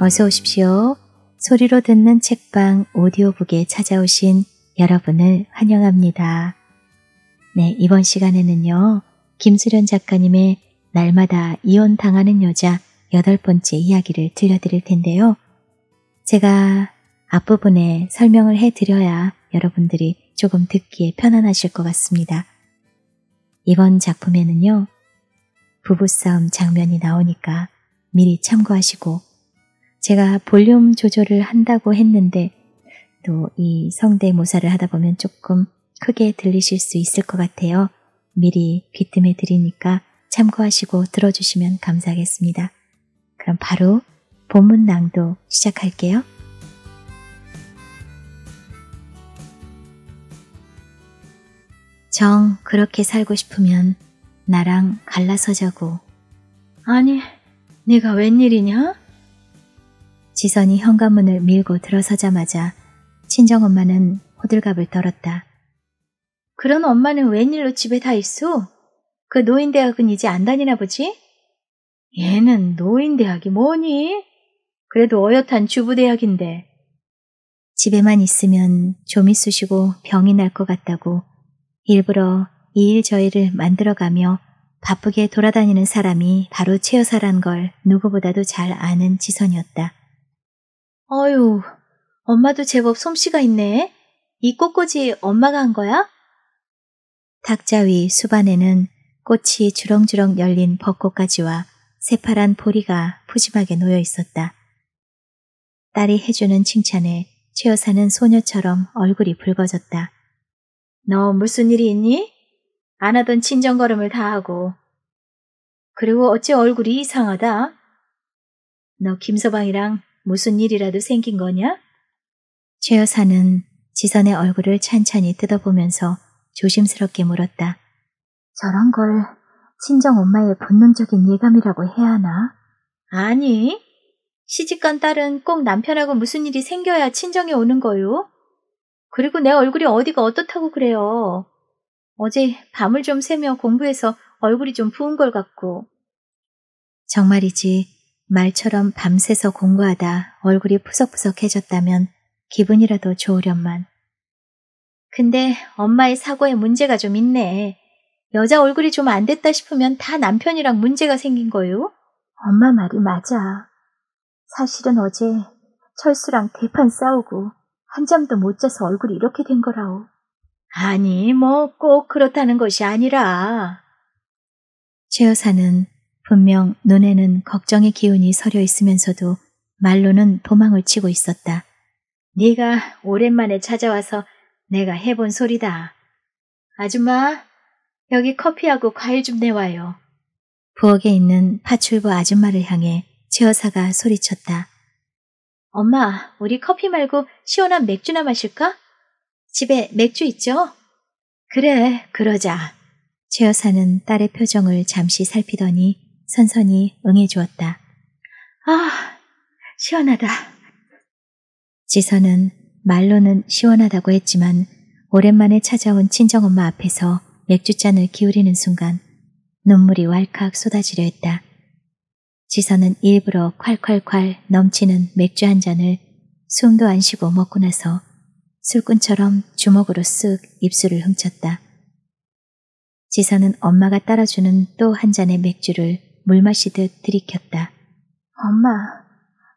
어서 오십시오. 소리로 듣는 책방 오디오북에 찾아오신 여러분을 환영합니다. 네, 이번 시간에는요. 김수련 작가님의 날마다 이혼 당하는 여자 여덟 번째 이야기를 들려드릴 텐데요. 제가 앞부분에 설명을 해드려야 여러분들이 조금 듣기에 편안하실 것 같습니다. 이번 작품에는요, 부부싸움 장면이 나오니까 미리 참고하시고 제가 볼륨 조절을 한다고 했는데 또 이 성대모사를 하다 보면 조금 크게 들리실 수 있을 것 같아요. 미리 귀뜸해 드리니까 참고하시고 들어주시면 감사하겠습니다. 그럼 바로 본문 낭도 시작할게요. 정 그렇게 살고 싶으면 나랑 갈라서 자고. 아니, 네가 웬일이냐? 지선이 현관문을 밀고 들어서자마자 친정엄마는 호들갑을 떨었다. 그런 엄마는 웬일로 집에 다 있어? 그 노인대학은 이제 안 다니나 보지? 얘는 노인대학이 뭐니? 그래도 어엿한 주부대학인데. 집에만 있으면 좀이 쑤시고 병이 날 것 같다고 일부러 이일 저일을 만들어가며 바쁘게 돌아다니는 사람이 바로 최여사란 걸 누구보다도 잘 아는 지선이었다. 어휴, 엄마도 제법 솜씨가 있네. 이 꽃꽂이 엄마가 한 거야? 탁자 위 수반에는 꽃이 주렁주렁 열린 벚꽃가지와 새파란 보리가 푸짐하게 놓여 있었다. 딸이 해주는 칭찬에 최 여사는 소녀처럼 얼굴이 붉어졌다. 너 무슨 일이 있니? 안 하던 친정걸음을 다 하고. 그리고 어째 얼굴이 이상하다? 너 김서방이랑 무슨 일이라도 생긴 거냐? 최 여사는 지선의 얼굴을 찬찬히 뜯어보면서 조심스럽게 물었다. 저런 걸 친정 엄마의 본능적인 예감이라고 해야 하나? 아니, 시집간 딸은 꼭 남편하고 무슨 일이 생겨야 친정에 오는 거요. 그리고 내 얼굴이 어디가 어떻다고 그래요. 어제 밤을 좀 새며 공부해서 얼굴이 좀 부은 걸 같고. 정말이지 말처럼 밤새서 공부하다 얼굴이 푸석푸석해졌다면 기분이라도 좋으련만. 근데 엄마의 사고에 문제가 좀 있네. 여자 얼굴이 좀 안 됐다 싶으면 다 남편이랑 문제가 생긴 거요? 엄마 말이 맞아. 사실은 어제 철수랑 대판 싸우고 한 잠도 못 자서 얼굴이 이렇게 된 거라오. 아니, 뭐 꼭 그렇다는 것이 아니라. 최 여사는 분명 눈에는 걱정의 기운이 서려 있으면서도 말로는 도망을 치고 있었다. 네가 오랜만에 찾아와서 내가 해본 소리다. 아줌마, 여기 커피하고 과일 좀 내와요. 부엌에 있는 파출부 아줌마를 향해 최여사가 소리쳤다. 엄마, 우리 커피 말고 시원한 맥주나 마실까? 집에 맥주 있죠? 그래, 그러자. 최여사는 딸의 표정을 잠시 살피더니 선선히 응해주었다. 아, 시원하다. 지선은 말로는 시원하다고 했지만 오랜만에 찾아온 친정엄마 앞에서 맥주잔을 기울이는 순간 눈물이 왈칵 쏟아지려 했다. 지선은 일부러 콸콸콸 넘치는 맥주 한 잔을 숨도 안 쉬고 먹고 나서 술꾼처럼 주먹으로 쓱 입술을 훔쳤다. 지선은 엄마가 따라주는 또 한 잔의 맥주를 물 마시듯 들이켰다. 엄마,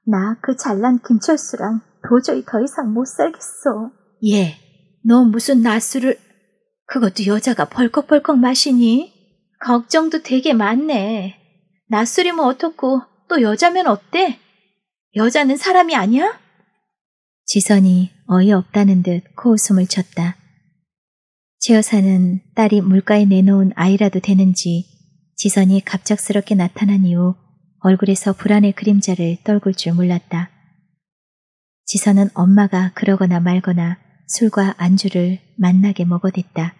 나 그 잘난 김철수랑 도저히 더 이상 못 살겠어. 예, 너 무슨 낮술을... 그것도 여자가 벌컥벌컥 마시니? 걱정도 되게 많네. 낮술이면 뭐 어떻고 또 여자면 어때? 여자는 사람이 아니야? 지선이 어이없다는 듯 코웃음을 쳤다. 최여사는 딸이 물가에 내놓은 아이라도 되는지 지선이 갑작스럽게 나타난 이후 얼굴에서 불안의 그림자를 떨굴 줄 몰랐다. 지선은 엄마가 그러거나 말거나 술과 안주를 만나게 먹어댔다.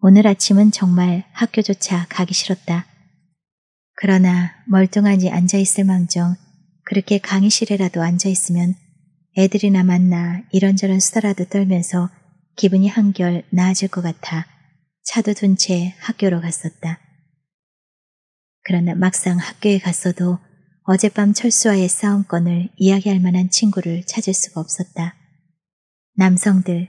오늘 아침은 정말 학교조차 가기 싫었다. 그러나 멀뚱하니 앉아있을 망정 그렇게 강의실에라도 앉아있으면 애들이나 만나 이런저런 수다라도 떨면서 기분이 한결 나아질 것 같아 차도 둔 채 학교로 갔었다. 그러나 막상 학교에 갔어도 어젯밤 철수와의 싸움건을 이야기할 만한 친구를 찾을 수가 없었다. 남성들,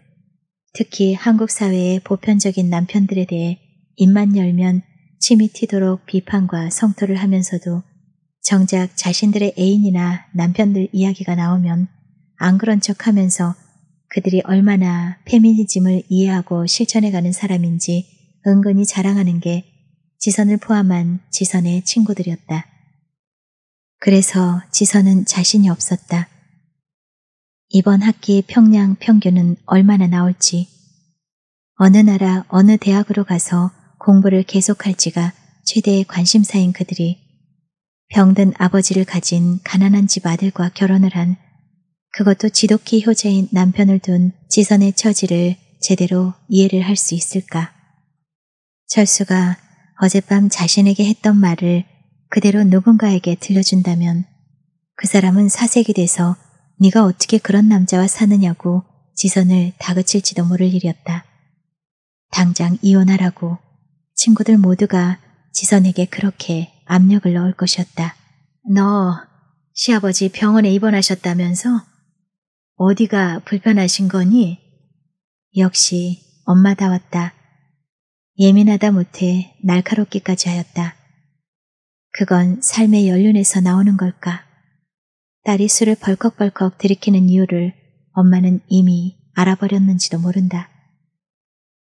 특히 한국 사회의 보편적인 남편들에 대해 입만 열면 침이 튀도록 비판과 성토를 하면서도 정작 자신들의 애인이나 남편들 이야기가 나오면 안 그런 척 하면서 그들이 얼마나 페미니즘을 이해하고 실천해가는 사람인지 은근히 자랑하는 게 지선을 포함한 지선의 친구들이었다. 그래서 지선은 자신이 없었다. 이번 학기의 평양 평균은 얼마나 나올지, 어느 나라 어느 대학으로 가서 공부를 계속할지가 최대의 관심사인 그들이 병든 아버지를 가진 가난한 집 아들과 결혼을 한 그것도 지독히 효자인 남편을 둔 지선의 처지를 제대로 이해를 할 수 있을까. 철수가 어젯밤 자신에게 했던 말을 그대로 누군가에게 들려준다면 그 사람은 사색이 돼서 네가 어떻게 그런 남자와 사느냐고 지선을 다그칠지도 모를 일이었다. 당장 이혼하라고 친구들 모두가 지선에게 그렇게 압력을 넣을 것이었다. 너 시아버지 병원에 입원하셨다면서? 어디가 불편하신 거니? 역시 엄마다웠다. 예민하다 못해 날카롭기까지 하였다. 그건 삶의 연륜에서 나오는 걸까? 딸이 술을 벌컥벌컥 들이키는 이유를 엄마는 이미 알아버렸는지도 모른다.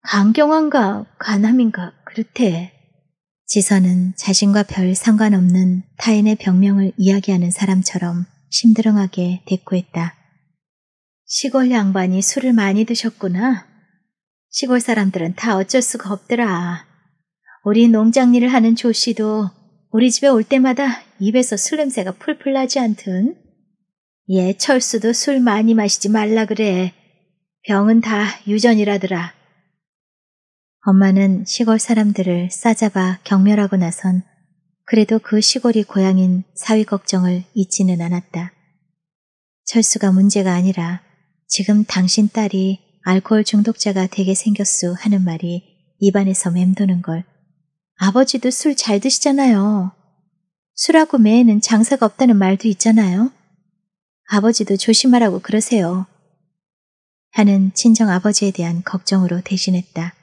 강경한가 가남인가 그렇대. 지선은 자신과 별 상관없는 타인의 병명을 이야기하는 사람처럼 심드렁하게 대꾸했다. 시골 양반이 술을 많이 드셨구나. 시골 사람들은 다 어쩔 수가 없더라. 우리 농장 일을 하는 조 씨도 우리 집에 올 때마다 입에서 술 냄새가 풀풀 나지 않든. 예, 철수도 술 많이 마시지 말라 그래. 병은 다 유전이라더라. 엄마는 시골 사람들을 싸잡아 경멸하고 나선 그래도 그 시골이 고향인 사위 걱정을 잊지는 않았다. 철수가 문제가 아니라 지금 당신 딸이 알코올 중독자가 되게 생겼수 하는 말이 입안에서 맴도는 걸 아버지도 술 잘 드시잖아요. 술하고 매에는 장사가 없다는 말도 있잖아요. 아버지도 조심하라고 그러세요. 하는 친정 아버지에 대한 걱정으로 대신했다.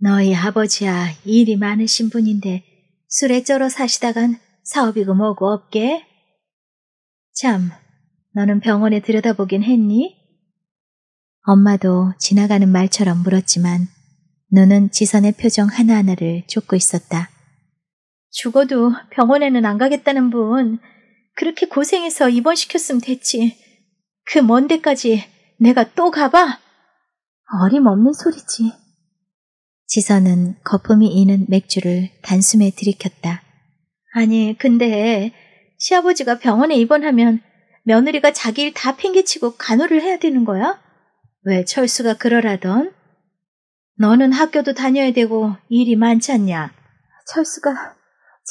너희 아버지야 일이 많으신 분인데 술에 쩔어 사시다간 사업이고 뭐고 없게? 참, 너는 병원에 들여다보긴 했니? 엄마도 지나가는 말처럼 물었지만 눈은 지선의 표정 하나하나를 쫓고 있었다. 죽어도 병원에는 안 가겠다는 분 그렇게 고생해서 입원시켰으면 됐지. 그 먼 데까지 내가 또 가봐? 어림없는 소리지. 지선은 거품이 이는 맥주를 단숨에 들이켰다. 아니, 근데 시아버지가 병원에 입원하면 며느리가 자기 일 다 팽개치고 간호를 해야 되는 거야? 왜 철수가 그러라던? 너는 학교도 다녀야 되고 일이 많지 않냐? 철수가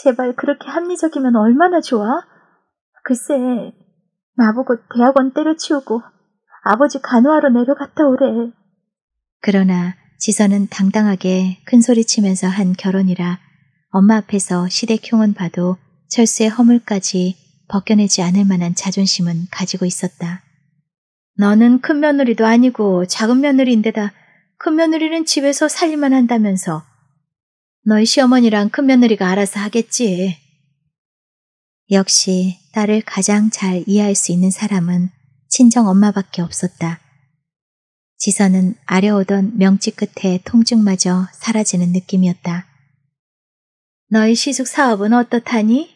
제발 그렇게 합리적이면 얼마나 좋아? 글쎄, 나보고 대학원 때려치우고 아버지 간호하러 내려갔다 오래. 그러나 지선은 당당하게 큰소리치면서 한 결혼이라 엄마 앞에서 시댁형은 봐도 철수의 허물까지 벗겨내지 않을 만한 자존심은 가지고 있었다. 너는 큰 며느리도 아니고 작은 며느리인데다 큰 며느리는 집에서 살림만 한다면서 너희 시어머니랑 큰 며느리가 알아서 하겠지. 역시 딸을 가장 잘 이해할 수 있는 사람은 친정 엄마밖에 없었다. 지선은 아려오던 명치 끝에 통증마저 사라지는 느낌이었다. 너희 시숙 사업은 어떻다니?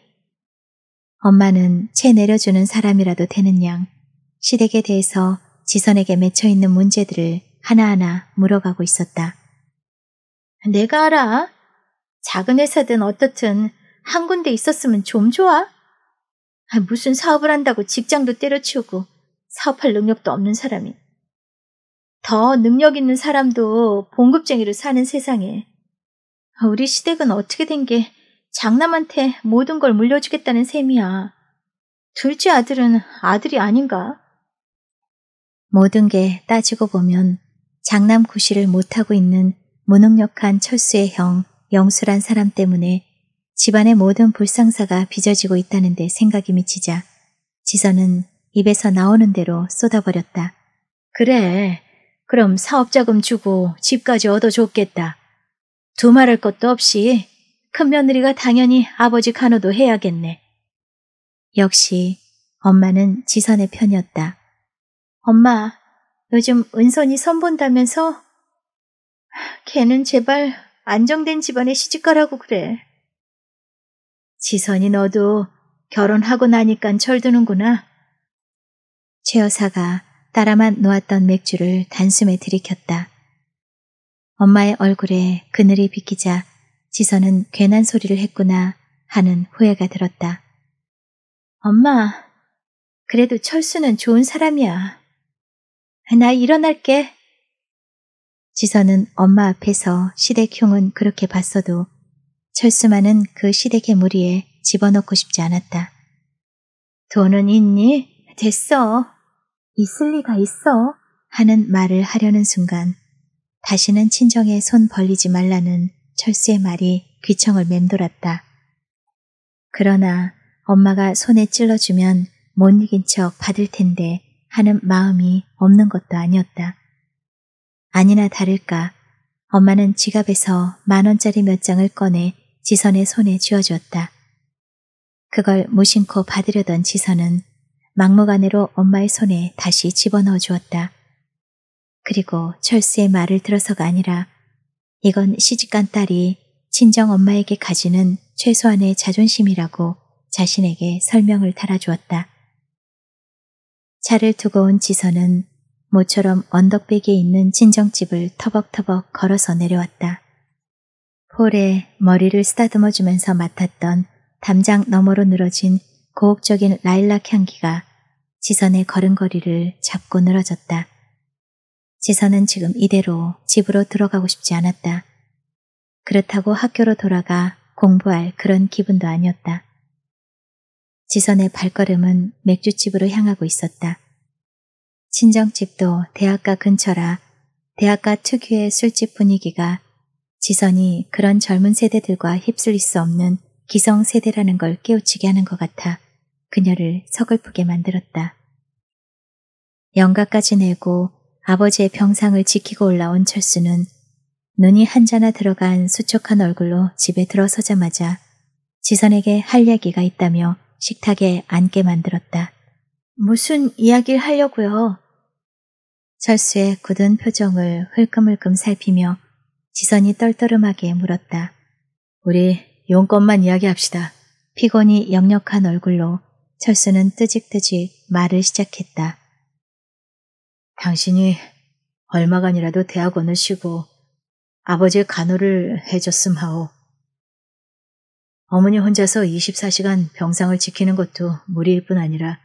엄마는 채 내려주는 사람이라도 되는 양 시댁에 대해서 지선에게 맺혀 있는 문제들을 하나하나 물어가고 있었다. 내가 알아. 작은 회사든 어떻든 한 군데 있었으면 좀 좋아. 아, 무슨 사업을 한다고 직장도 때려치우고 사업할 능력도 없는 사람이. 더 능력 있는 사람도 봉급쟁이로 사는 세상에. 우리 시댁은 어떻게 된 게 장남한테 모든 걸 물려주겠다는 셈이야. 둘째 아들은 아들이 아닌가? 모든 게 따지고 보면 장남 구실을 못하고 있는 무능력한 철수의 형 영수란 사람 때문에 집안의 모든 불상사가 빚어지고 있다는데 생각이 미치자 지선은 입에서 나오는 대로 쏟아버렸다. 그래, 그럼 사업자금 주고 집까지 얻어줬겠다. 두 말할 것도 없이 큰며느리가 당연히 아버지 간호도 해야겠네. 역시 엄마는 지선의 편이었다. 엄마, 요즘 은선이 선 본다면서? 걔는 제발 안정된 집안에 시집가라고 그래. 지선이 너도 결혼하고 나니깐 철드는구나. 최 여사가 따라만 놓았던 맥주를 단숨에 들이켰다. 엄마의 얼굴에 그늘이 비키자 지선은 괜한 소리를 했구나 하는 후회가 들었다. 엄마, 그래도 철수는 좋은 사람이야. 나 일어날게. 지선은 엄마 앞에서 시댁형은 그렇게 봤어도 철수만은 그 시댁의 무리에 집어넣고 싶지 않았다. 돈은 있니? 됐어. 있을 리가 있어. 하는 말을 하려는 순간 다시는 친정에 손 벌리지 말라는 철수의 말이 귀청을 맴돌았다. 그러나 엄마가 손에 찔러주면 못 이긴 척 받을 텐데 하는 마음이 없는 것도 아니었다. 아니나 다를까 엄마는 지갑에서 만 원짜리 몇 장을 꺼내 지선의 손에 쥐어주었다. 그걸 무심코 받으려던 지선은 막무가내로 엄마의 손에 다시 집어넣어 주었다. 그리고 철수의 말을 들어서가 아니라 이건 시집간 딸이 친정 엄마에게 가지는 최소한의 자존심이라고 자신에게 설명을 달아주었다. 차를 두고 온 지선은 모처럼 언덕백에 있는 친정집을 터벅터벅 걸어서 내려왔다. 폴에 머리를 쓰다듬어 주면서 맡았던 담장 너머로 늘어진 고혹적인 라일락 향기가 지선의 걸음걸이를 잡고 늘어졌다. 지선은 지금 이대로 집으로 들어가고 싶지 않았다. 그렇다고 학교로 돌아가 공부할 그런 기분도 아니었다. 지선의 발걸음은 맥주집으로 향하고 있었다. 친정집도 대학가 근처라 대학가 특유의 술집 분위기가 지선이 그런 젊은 세대들과 휩쓸릴 수 없는 기성 세대라는 걸 깨우치게 하는 것 같아 그녀를 서글프게 만들었다. 영가까지 내고 아버지의 병상을 지키고 올라온 철수는 눈이 한자나 들어간 수척한 얼굴로 집에 들어서자마자 지선에게 할얘기가 있다며 식탁에 앉게 만들었다. 무슨 이야기를 하려고요? 철수의 굳은 표정을 흘끔흘끔 살피며 지선이 떨떠름하게 물었다. 우리 용건만 이야기합시다. 피곤이 역력한 얼굴로 철수는 뜨직뜨직 말을 시작했다. 당신이 얼마간이라도 대학원을 쉬고 아버지의 간호를 해줬음 하오. 어머니 혼자서 24시간 병상을 지키는 것도 무리일 뿐 아니라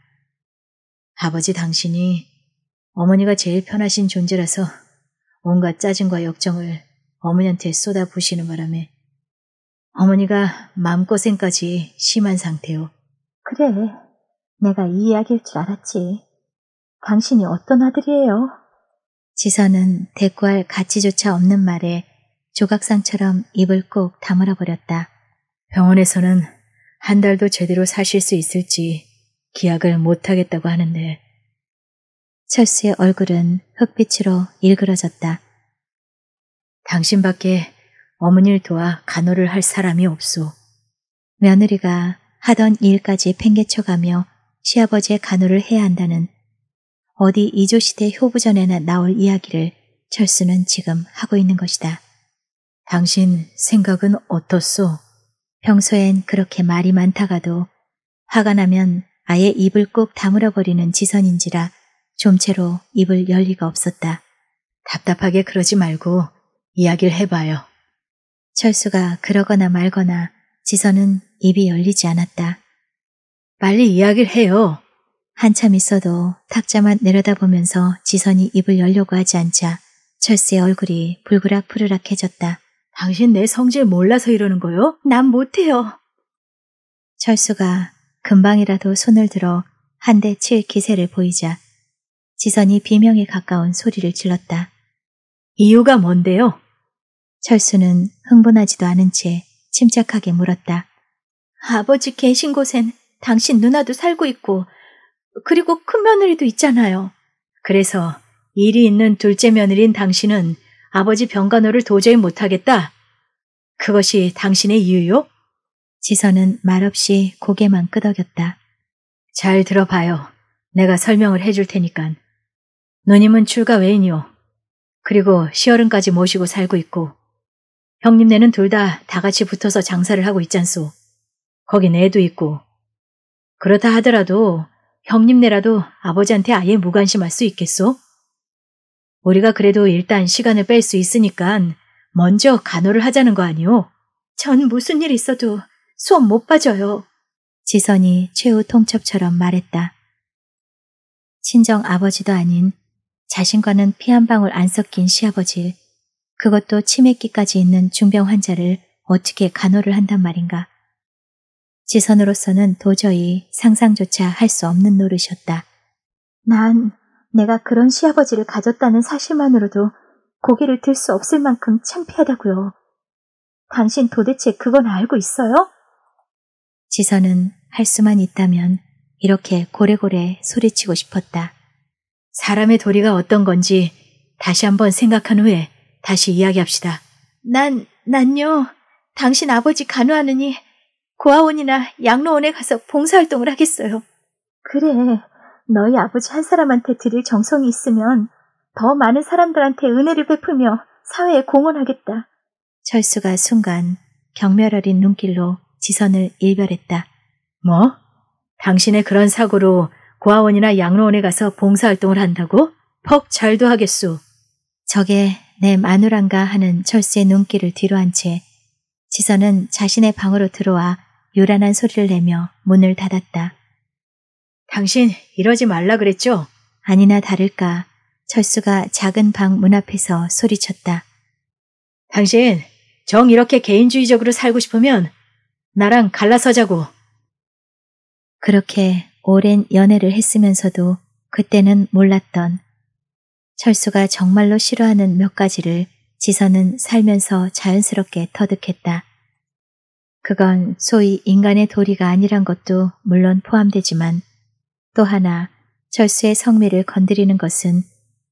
아버지 당신이 어머니가 제일 편하신 존재라서 온갖 짜증과 역정을 어머니한테 쏟아 부시는 바람에 어머니가 마음고생까지 심한 상태요. 그래, 내가 이 이야기일 줄 알았지. 당신이 어떤 아들이에요? 지선은 대꾸할 가치조차 없는 말에 조각상처럼 입을 꼭 다물어 버렸다. 병원에서는 한 달도 제대로 사실 수 있을지 기약을 못하겠다고 하는데 철수의 얼굴은 흙빛으로 일그러졌다. 당신밖에 어머니를 도와 간호를 할 사람이 없소. 며느리가 하던 일까지 팽개쳐가며 시아버지의 간호를 해야 한다는 어디 이조시대 효부전에나 나올 이야기를 철수는 지금 하고 있는 것이다. 당신 생각은 어떻소? 평소엔 그렇게 말이 많다가도 화가 나면 아예 입을 꼭 다물어 버리는 지선인지라 좀채로 입을 열 리가 없었다. 답답하게 그러지 말고 이야기를 해봐요. 철수가 그러거나 말거나 지선은 입이 열리지 않았다. 빨리 이야기를 해요. 한참 있어도 탁자만 내려다보면서 지선이 입을 열려고 하지 않자 철수의 얼굴이 불그락 푸르락해졌다. 당신 내 성질 몰라서 이러는 거요? 난 못해요. 철수가 금방이라도 손을 들어 한 대 칠 기세를 보이자 지선이 비명에 가까운 소리를 질렀다. 이유가 뭔데요? 철수는 흥분하지도 않은 채 침착하게 물었다. 아버지 계신 곳엔 당신 누나도 살고 있고 그리고 큰 며느리도 있잖아요. 그래서 일이 있는 둘째 며느린 당신은 아버지 병간호를 도저히 못하겠다. 그것이 당신의 이유요? 지선은 말없이 고개만 끄덕였다. 잘 들어봐요. 내가 설명을 해줄 테니깐. 누님은 출가 외인이요. 그리고 시어른까지 모시고 살고 있고 형님네는 둘 다 다같이 붙어서 장사를 하고 있잖소. 거긴 애도 있고. 그렇다 하더라도 형님네라도 아버지한테 아예 무관심할 수 있겠소? 우리가 그래도 일단 시간을 뺄 수 있으니까 먼저 간호를 하자는 거 아니오? 전 무슨 일 있어도 수업 못 빠져요. 지선이 최후 통첩처럼 말했다. 친정 아버지도 아닌 자신과는 피 한 방울 안 섞인 시아버지, 그것도 치매기까지 있는 중병 환자를 어떻게 간호를 한단 말인가. 지선으로서는 도저히 상상조차 할 수 없는 노릇이었다. 난 내가 그런 시아버지를 가졌다는 사실만으로도 고개를 들 수 없을 만큼 창피하다고요. 당신 도대체 그건 알고 있어요? 지선은 할 수만 있다면 이렇게 고래고래 소리치고 싶었다. 사람의 도리가 어떤 건지 다시 한번 생각한 후에 다시 이야기합시다. 난, 난요. 당신 아버지 간호하느니 고아원이나 양로원에 가서 봉사활동을 하겠어요. 그래. 너희 아버지 한 사람한테 드릴 정성이 있으면 더 많은 사람들한테 은혜를 베풀며 사회에 공헌하겠다. 철수가 순간 경멸 어린 눈길로 지선을 일별했다. 뭐? 당신의 그런 사고로 고아원이나 양로원에 가서 봉사활동을 한다고? 퍽 잘도 하겠소. 저게 내 마누란가 하는 철수의 눈길을 뒤로 한 채 지선은 자신의 방으로 들어와 요란한 소리를 내며 문을 닫았다. 당신 이러지 말라 그랬죠? 아니나 다를까 철수가 작은 방 문 앞에서 소리쳤다. 당신 정 이렇게 개인주의적으로 살고 싶으면 나랑 갈라서자고. 그렇게 오랜 연애를 했으면서도 그때는 몰랐던 철수가 정말로 싫어하는 몇 가지를 지선은 살면서 자연스럽게 터득했다. 그건 소위 인간의 도리가 아니란 것도 물론 포함되지만 또 하나 철수의 성미를 건드리는 것은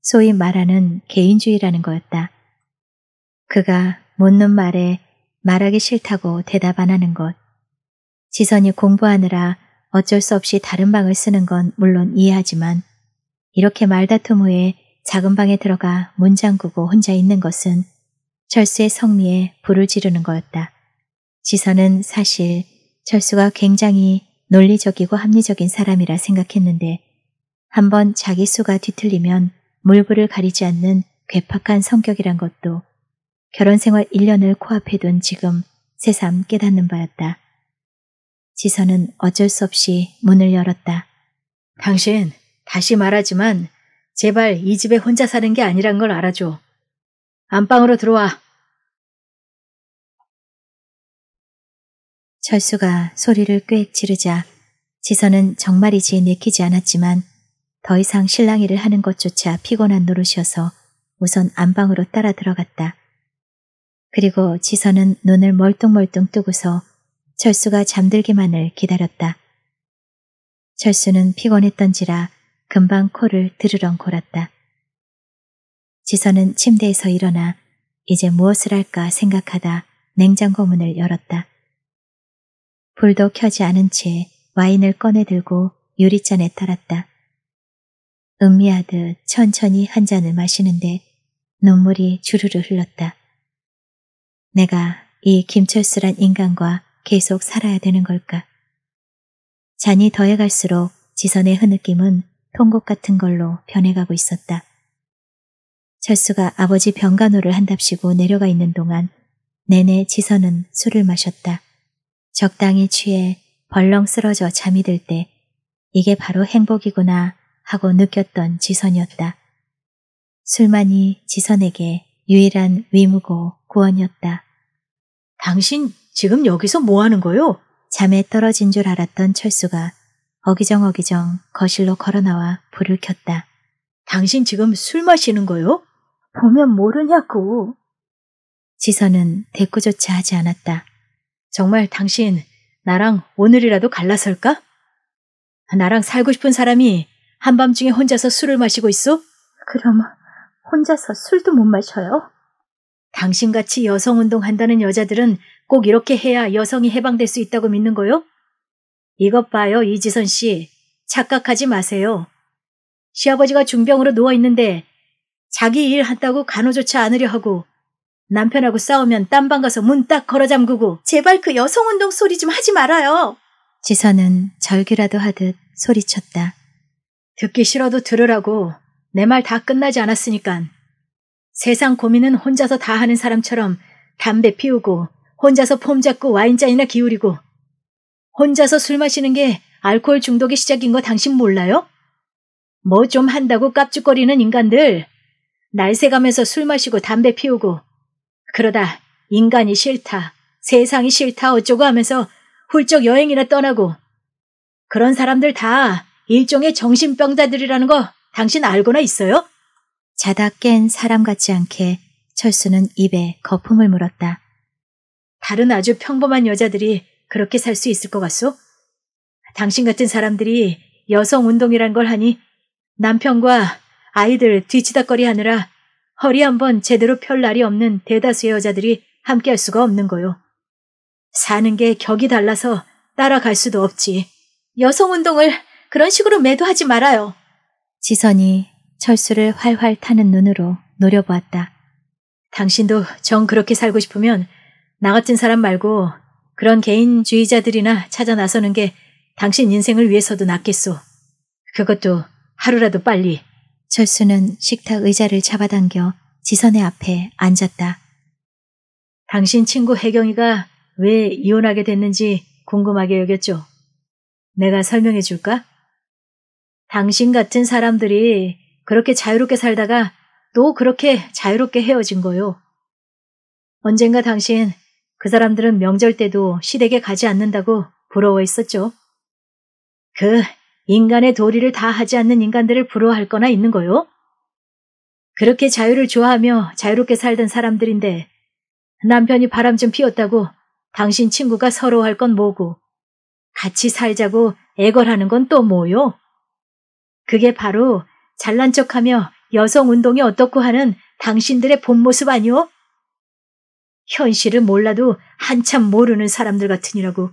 소위 말하는 개인주의라는 거였다. 그가 묻는 말에 말하기 싫다고 대답 안 하는 것. 지선이 공부하느라 어쩔 수 없이 다른 방을 쓰는 건 물론 이해하지만 이렇게 말다툼 후에 작은 방에 들어가 문 잠그고 혼자 있는 것은 철수의 성미에 불을 지르는 거였다. 지선은 사실 철수가 굉장히 논리적이고 합리적인 사람이라 생각했는데 한번 자기 수가 뒤틀리면 물불을 가리지 않는 괴팍한 성격이란 것도 결혼 생활 1년을 코앞에 둔 지금 새삼 깨닫는 바였다. 지선은 어쩔 수 없이 문을 열었다. 당신, 다시 말하지만 제발 이 집에 혼자 사는 게 아니란 걸 알아줘. 안방으로 들어와. 철수가 소리를 꽤 지르자 지선은 정말이지 내키지 않았지만 더 이상 실랑이를 하는 것조차 피곤한 노릇이어서 우선 안방으로 따라 들어갔다. 그리고 지선은 눈을 멀뚱멀뚱 뜨고서 철수가 잠들기만을 기다렸다. 철수는 피곤했던지라 금방 코를 드르렁 골았다. 지선은 침대에서 일어나 이제 무엇을 할까 생각하다 냉장고 문을 열었다. 불도 켜지 않은 채 와인을 꺼내들고 유리잔에 따랐다. 음미하듯 천천히 한 잔을 마시는데 눈물이 주르르 흘렀다. 내가 이 김철수란 인간과 계속 살아야 되는 걸까? 잔이 더해갈수록 지선의 흐느낌은 통곡 같은 걸로 변해가고 있었다. 철수가 아버지 병간호를 한답시고 내려가 있는 동안 내내 지선은 술을 마셨다. 적당히 취해 벌렁 쓰러져 잠이 들 때 이게 바로 행복이구나 하고 느꼈던 지선이었다. 술만이 지선에게 유일한 위무고 구원이었다. 당신 지금 여기서 뭐 하는 거요? 잠에 떨어진 줄 알았던 철수가 어기정 어기정 거실로 걸어 나와 불을 켰다. 당신 지금 술 마시는 거요? 보면 모르냐고. 지선은 대꾸조차 하지 않았다. 정말 당신 나랑 오늘이라도 갈라설까? 나랑 살고 싶은 사람이 한밤중에 혼자서 술을 마시고 있어? 그럼 혼자서 술도 못 마셔요? 당신같이 여성운동 한다는 여자들은 꼭 이렇게 해야 여성이 해방될 수 있다고 믿는 거요? 이것 봐요, 이지선 씨. 착각하지 마세요. 시아버지가 중병으로 누워있는데 자기 일 한다고 간호조차 않으려 하고 남편하고 싸우면 딴 방 가서 문 딱 걸어 잠그고 제발 그 여성운동 소리 좀 하지 말아요. 지선은 절규라도 하듯 소리쳤다. 듣기 싫어도 들으라고 내 말 다 끝나지 않았으니깐. 세상 고민은 혼자서 다 하는 사람처럼 담배 피우고 혼자서 폼 잡고 와인잔이나 기울이고 혼자서 술 마시는 게 알코올 중독의 시작인 거 당신 몰라요? 뭐 좀 한다고 깝죽거리는 인간들 날새가면서 술 마시고 담배 피우고 그러다 인간이 싫다, 세상이 싫다 어쩌고 하면서 훌쩍 여행이나 떠나고 그런 사람들 다 일종의 정신병자들이라는 거 당신 알고나 있어요? 자다 깬 사람 같지 않게 철수는 입에 거품을 물었다. 다른 아주 평범한 여자들이 그렇게 살 수 있을 것 같소? 당신 같은 사람들이 여성 운동이란 걸 하니 남편과 아이들 뒤치다거리 하느라 허리 한번 제대로 펼 날이 없는 대다수의 여자들이 함께할 수가 없는 거요. 사는 게 격이 달라서 따라갈 수도 없지. 여성운동을 그런 식으로 매도하지 말아요. 지선이 철수를 활활 타는 눈으로 노려보았다. 당신도 정 그렇게 살고 싶으면 나 같은 사람 말고 그런 개인주의자들이나 찾아 나서는 게 당신 인생을 위해서도 낫겠소. 그것도 하루라도 빨리. 철수는 식탁 의자를 잡아당겨 지선의 앞에 앉았다. 당신 친구 혜경이가 왜 이혼하게 됐는지 궁금하게 여겼죠? 내가 설명해 줄까? 당신 같은 사람들이 그렇게 자유롭게 살다가 또 그렇게 자유롭게 헤어진 거요. 언젠가 당신 그 사람들은 명절 때도 시댁에 가지 않는다고 부러워했었죠. 그 인간의 도리를 다 하지 않는 인간들을 부러워할 거나 있는 거요? 그렇게 자유를 좋아하며 자유롭게 살던 사람들인데 남편이 바람 좀 피웠다고 당신 친구가 서러워할 건 뭐고 같이 살자고 애걸하는 건 또 뭐요? 그게 바로 잘난 척하며 여성운동이 어떻고 하는 당신들의 본 모습 아니오? 현실을 몰라도 한참 모르는 사람들 같으니라고.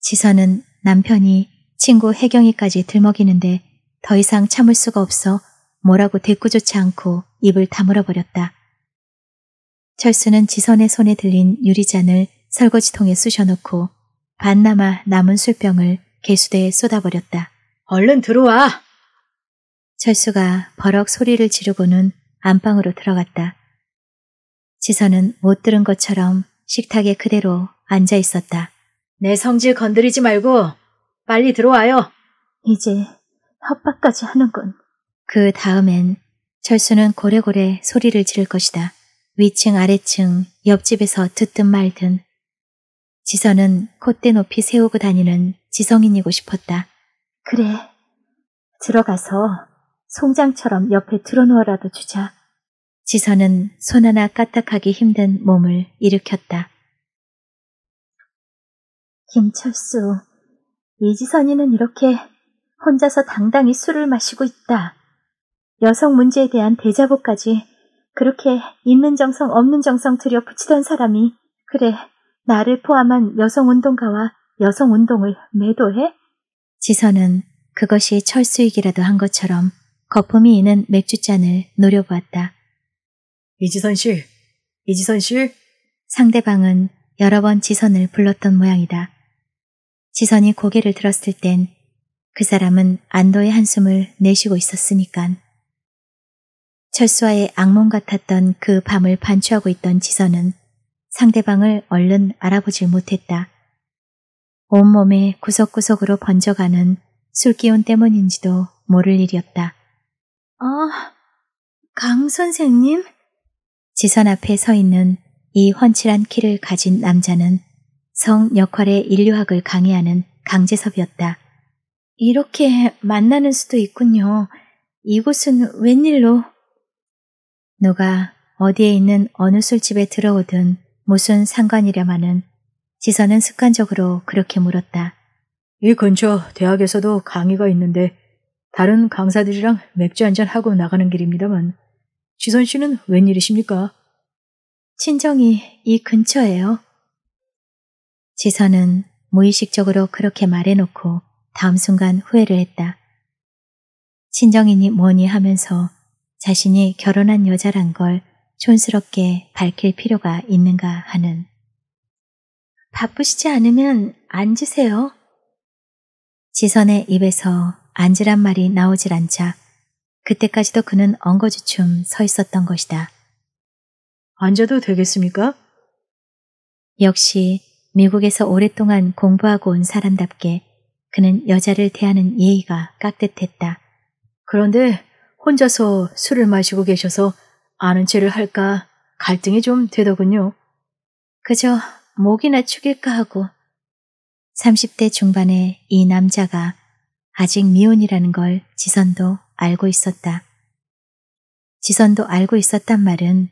지선은 남편이 친구 혜경이까지 들먹이는데 더 이상 참을 수가 없어 뭐라고 대꾸조차 않고 입을 다물어 버렸다. 철수는 지선의 손에 들린 유리잔을 설거지통에 쑤셔놓고 반나마 남은 술병을 개수대에 쏟아버렸다. 얼른 들어와! 철수가 버럭 소리를 지르고는 안방으로 들어갔다. 지선은 못 들은 것처럼 식탁에 그대로 앉아 있었다. 내 성질 건드리지 말고 빨리 들어와요. 이제 협박까지 하는군. 그 다음엔 철수는 고래고래 소리를 지를 것이다. 위층 아래층 옆집에서 듣든 말든 지선은 콧대 높이 세우고 다니는 지성인이고 싶었다. 그래, 들어가서 송장처럼 옆에 들어누워라도 주자. 지선은 손 하나 까딱하기 힘든 몸을 일으켰다. 김철수, 이지선이는 이렇게 혼자서 당당히 술을 마시고 있다. 여성 문제에 대한 대자보까지 그렇게 있는 정성 없는 정성 들여 붙이던 사람이 그래 나를 포함한 여성 운동가와 여성 운동을 매도해? 지선은 그것이 철수익이라도 한 것처럼 거품이 있는 맥주잔을 노려보았다. 이지선 씨, 이지선 씨. 상대방은 여러 번 지선을 불렀던 모양이다. 지선이 고개를 들었을 땐 그 사람은 안도의 한숨을 내쉬고 있었으니깐. 철수와의 악몽 같았던 그 밤을 반추하고 있던 지선은 상대방을 얼른 알아보질 못했다. 온몸에 구석구석으로 번져가는 술기운 때문인지도 모를 일이었다. 아, 강 선생님? 지선 앞에 서 있는 이 헌칠한 키를 가진 남자는 성 역할의 인류학을 강의하는 강재섭이었다. 이렇게 만나는 수도 있군요. 이곳은 웬일로? 누가 어디에 있는 어느 술집에 들어오든 무슨 상관이랴마는 지선은 습관적으로 그렇게 물었다. 이 근처 대학에서도 강의가 있는데 다른 강사들이랑 맥주 한잔 하고 나가는 길입니다만 지선 씨는 웬일이십니까? 친정이 이 근처예요. 지선은 무의식적으로 그렇게 말해놓고 다음 순간 후회를 했다. 친정인이 뭐니 하면서 자신이 결혼한 여자란 걸 촌스럽게 밝힐 필요가 있는가 하는. 바쁘시지 않으면 앉으세요. 지선의 입에서 앉으란 말이 나오질 않자 그때까지도 그는 엉거주춤 서 있었던 것이다. 앉아도 되겠습니까? 역시 미국에서 오랫동안 공부하고 온 사람답게 그는 여자를 대하는 예의가 깍듯했다. 그런데 혼자서 술을 마시고 계셔서 아는 체를 할까 갈등이 좀 되더군요. 그저 목이나 축일까 하고 30대 중반의 이 남자가 아직 미혼이라는 걸 지선도 알고 있었다. 지선도 알고 있었단 말은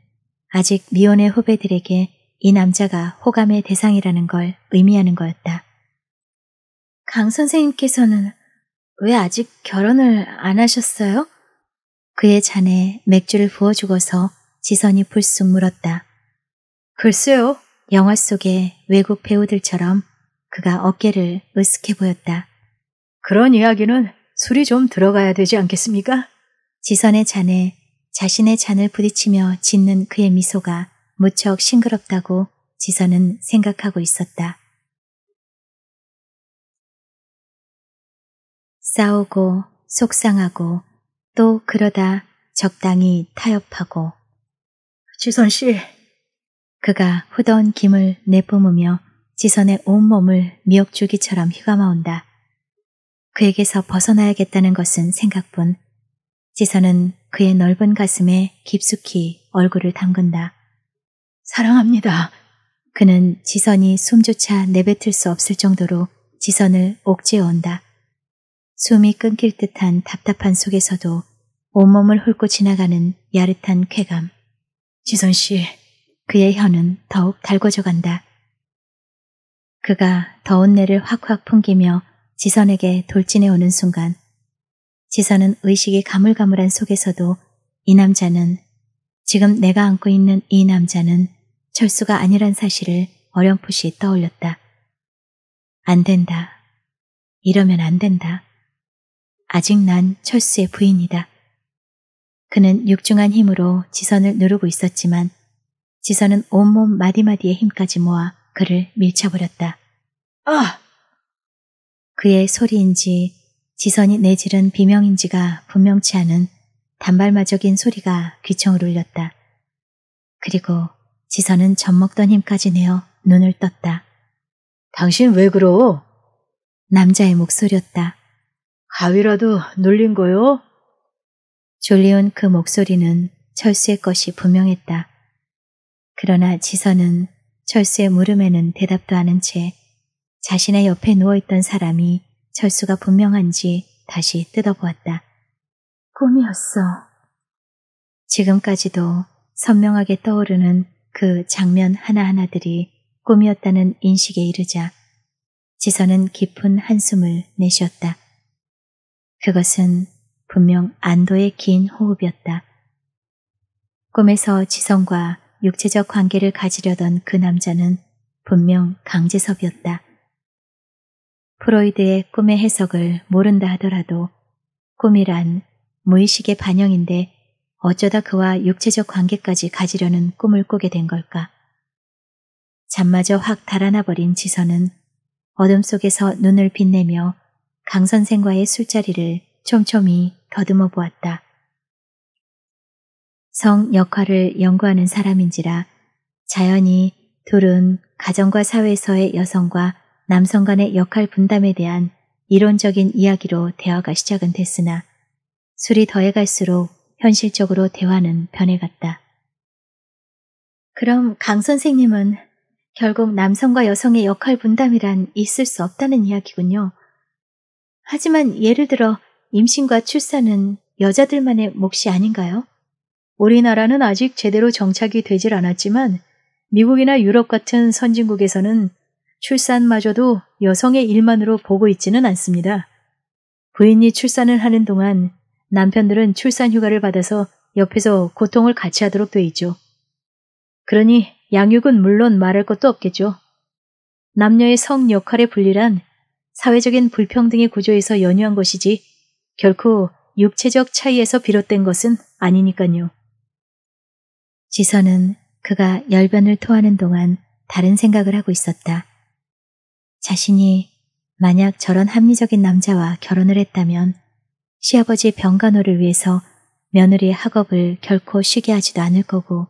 아직 미혼의 후배들에게 이 남자가 호감의 대상이라는 걸 의미하는 거였다. 강 선생님께서는 왜 아직 결혼을 안 하셨어요? 그의 잔에 맥주를 부어주고서 지선이 불쑥 물었다. 글쎄요. 영화 속의 외국 배우들처럼 그가 어깨를 으쓱해 보였다. 그런 이야기는 술이 좀 들어가야 되지 않겠습니까? 지선의 잔에 자신의 잔을 부딪히며 짓는 그의 미소가 무척 싱그럽다고 지선은 생각하고 있었다. 싸우고 속상하고 또 그러다 적당히 타협하고 지선 씨 그가 후던 김을 내뿜으며 지선의 온몸을 미역줄기처럼 휘감아온다. 그에게서 벗어나야겠다는 것은 생각뿐 지선은 그의 넓은 가슴에 깊숙이 얼굴을 담근다. 사랑합니다. 그는 지선이 숨조차 내뱉을 수 없을 정도로 지선을 옥죄어온다. 숨이 끊길 듯한 답답한 속에서도 온몸을 훑고 지나가는 야릇한 쾌감. 지선 씨, 그의 혀는 더욱 달궈져 간다. 그가 더운 내를 확확 풍기며 지선에게 돌진해 오는 순간 지선은 의식이 가물가물한 속에서도 이 남자는 지금 내가 안고 있는 이 남자는 철수가 아니란 사실을 어렴풋이 떠올렸다. 안 된다. 이러면 안 된다. 아직 난 철수의 부인이다. 그는 육중한 힘으로 지선을 누르고 있었지만 지선은 온몸 마디마디의 힘까지 모아 그를 밀쳐버렸다. 아! 그의 소리인지 지선이 내지른 비명인지가 분명치 않은 단발마적인 소리가 귀청을 울렸다. 그리고 지선은 젖먹던 힘까지 내어 눈을 떴다. 당신 왜 그러? 남자의 목소리였다. 가위라도 놀린 거요? 졸리온 그 목소리는 철수의 것이 분명했다. 그러나 지선은 철수의 물음에는 대답도 않은 채 자신의 옆에 누워있던 사람이 철수가 분명한지 다시 뜯어보았다. 꿈이었어. 지금까지도 선명하게 떠오르는 그 장면 하나하나들이 꿈이었다는 인식에 이르자 지선은 깊은 한숨을 내쉬었다. 그것은 분명 안도의 긴 호흡이었다. 꿈에서 지선과 육체적 관계를 가지려던 그 남자는 분명 강제섭이었다. 프로이드의 꿈의 해석을 모른다 하더라도 꿈이란 무의식의 반영인데 어쩌다 그와 육체적 관계까지 가지려는 꿈을 꾸게 된 걸까. 잠마저 확 달아나버린 지선은 어둠 속에서 눈을 빛내며 강 선생과의 술자리를 촘촘히 더듬어 보았다. 성 역할을 연구하는 사람인지라 자연히 둘은 가정과 사회에서의 여성과 남성 간의 역할 분담에 대한 이론적인 이야기로 대화가 시작은 됐으나 술이 더해갈수록 현실적으로 대화는 변해갔다. 그럼 강 선생님은 결국 남성과 여성의 역할 분담이란 있을 수 없다는 이야기군요. 하지만 예를 들어 임신과 출산은 여자들만의 몫이 아닌가요? 우리나라는 아직 제대로 정착이 되질 않았지만 미국이나 유럽 같은 선진국에서는 출산마저도 여성의 일만으로 보고 있지는 않습니다. 부인이 출산을 하는 동안 남편들은 출산 휴가를 받아서 옆에서 고통을 같이 하도록 돼 있죠. 그러니 양육은 물론 말할 것도 없겠죠. 남녀의 성 역할의 분리란 사회적인 불평등의 구조에서 연유한 것이지 결코 육체적 차이에서 비롯된 것은 아니니까요. 지선은 그가 열변을 토하는 동안 다른 생각을 하고 있었다. 자신이 만약 저런 합리적인 남자와 결혼을 했다면 시아버지 병간호를 위해서 며느리의 학업을 결코 쉬게 하지도 않을 거고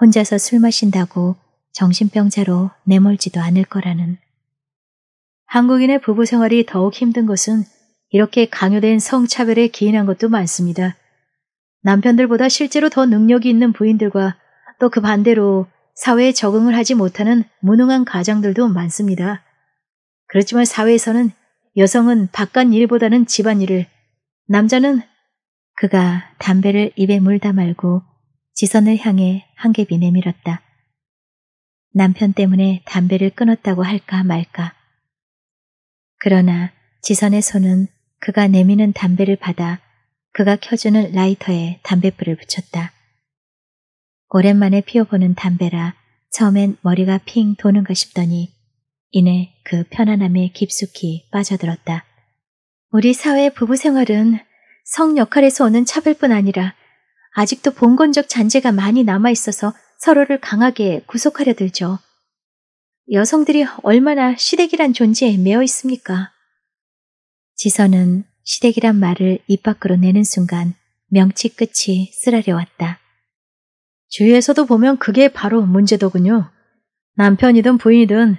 혼자서 술 마신다고 정신병자로 내몰지도 않을 거라는 한국인의 부부 생활이 더욱 힘든 것은 이렇게 강요된 성차별에 기인한 것도 많습니다. 남편들보다 실제로 더 능력이 있는 부인들과 또 그 반대로 사회에 적응을 하지 못하는 무능한 가장들도 많습니다. 그렇지만 사회에서는 여성은 바깥 일보다는 집안일을 남자는 그가 담배를 입에 물다 말고 지선을 향해 한 개비 내밀었다. 남편 때문에 담배를 끊었다고 할까 말까. 그러나 지선의 손은 그가 내미는 담배를 받아 그가 켜주는 라이터에 담배불을 붙였다. 오랜만에 피워보는 담배라 처음엔 머리가 핑 도는가 싶더니 이내 그 편안함에 깊숙이 빠져들었다. 우리 사회 부부 생활은 성 역할에서 오는 차별뿐 아니라 아직도 봉건적 잔재가 많이 남아 있어서 서로를 강하게 구속하려 들죠. 여성들이 얼마나 시댁이란 존재에 매어 있습니까? 지선은 시댁이란 말을 입 밖으로 내는 순간 명치 끝이 쓰라려왔다. 주위에서도 보면 그게 바로 문제더군요. 남편이든 부인이든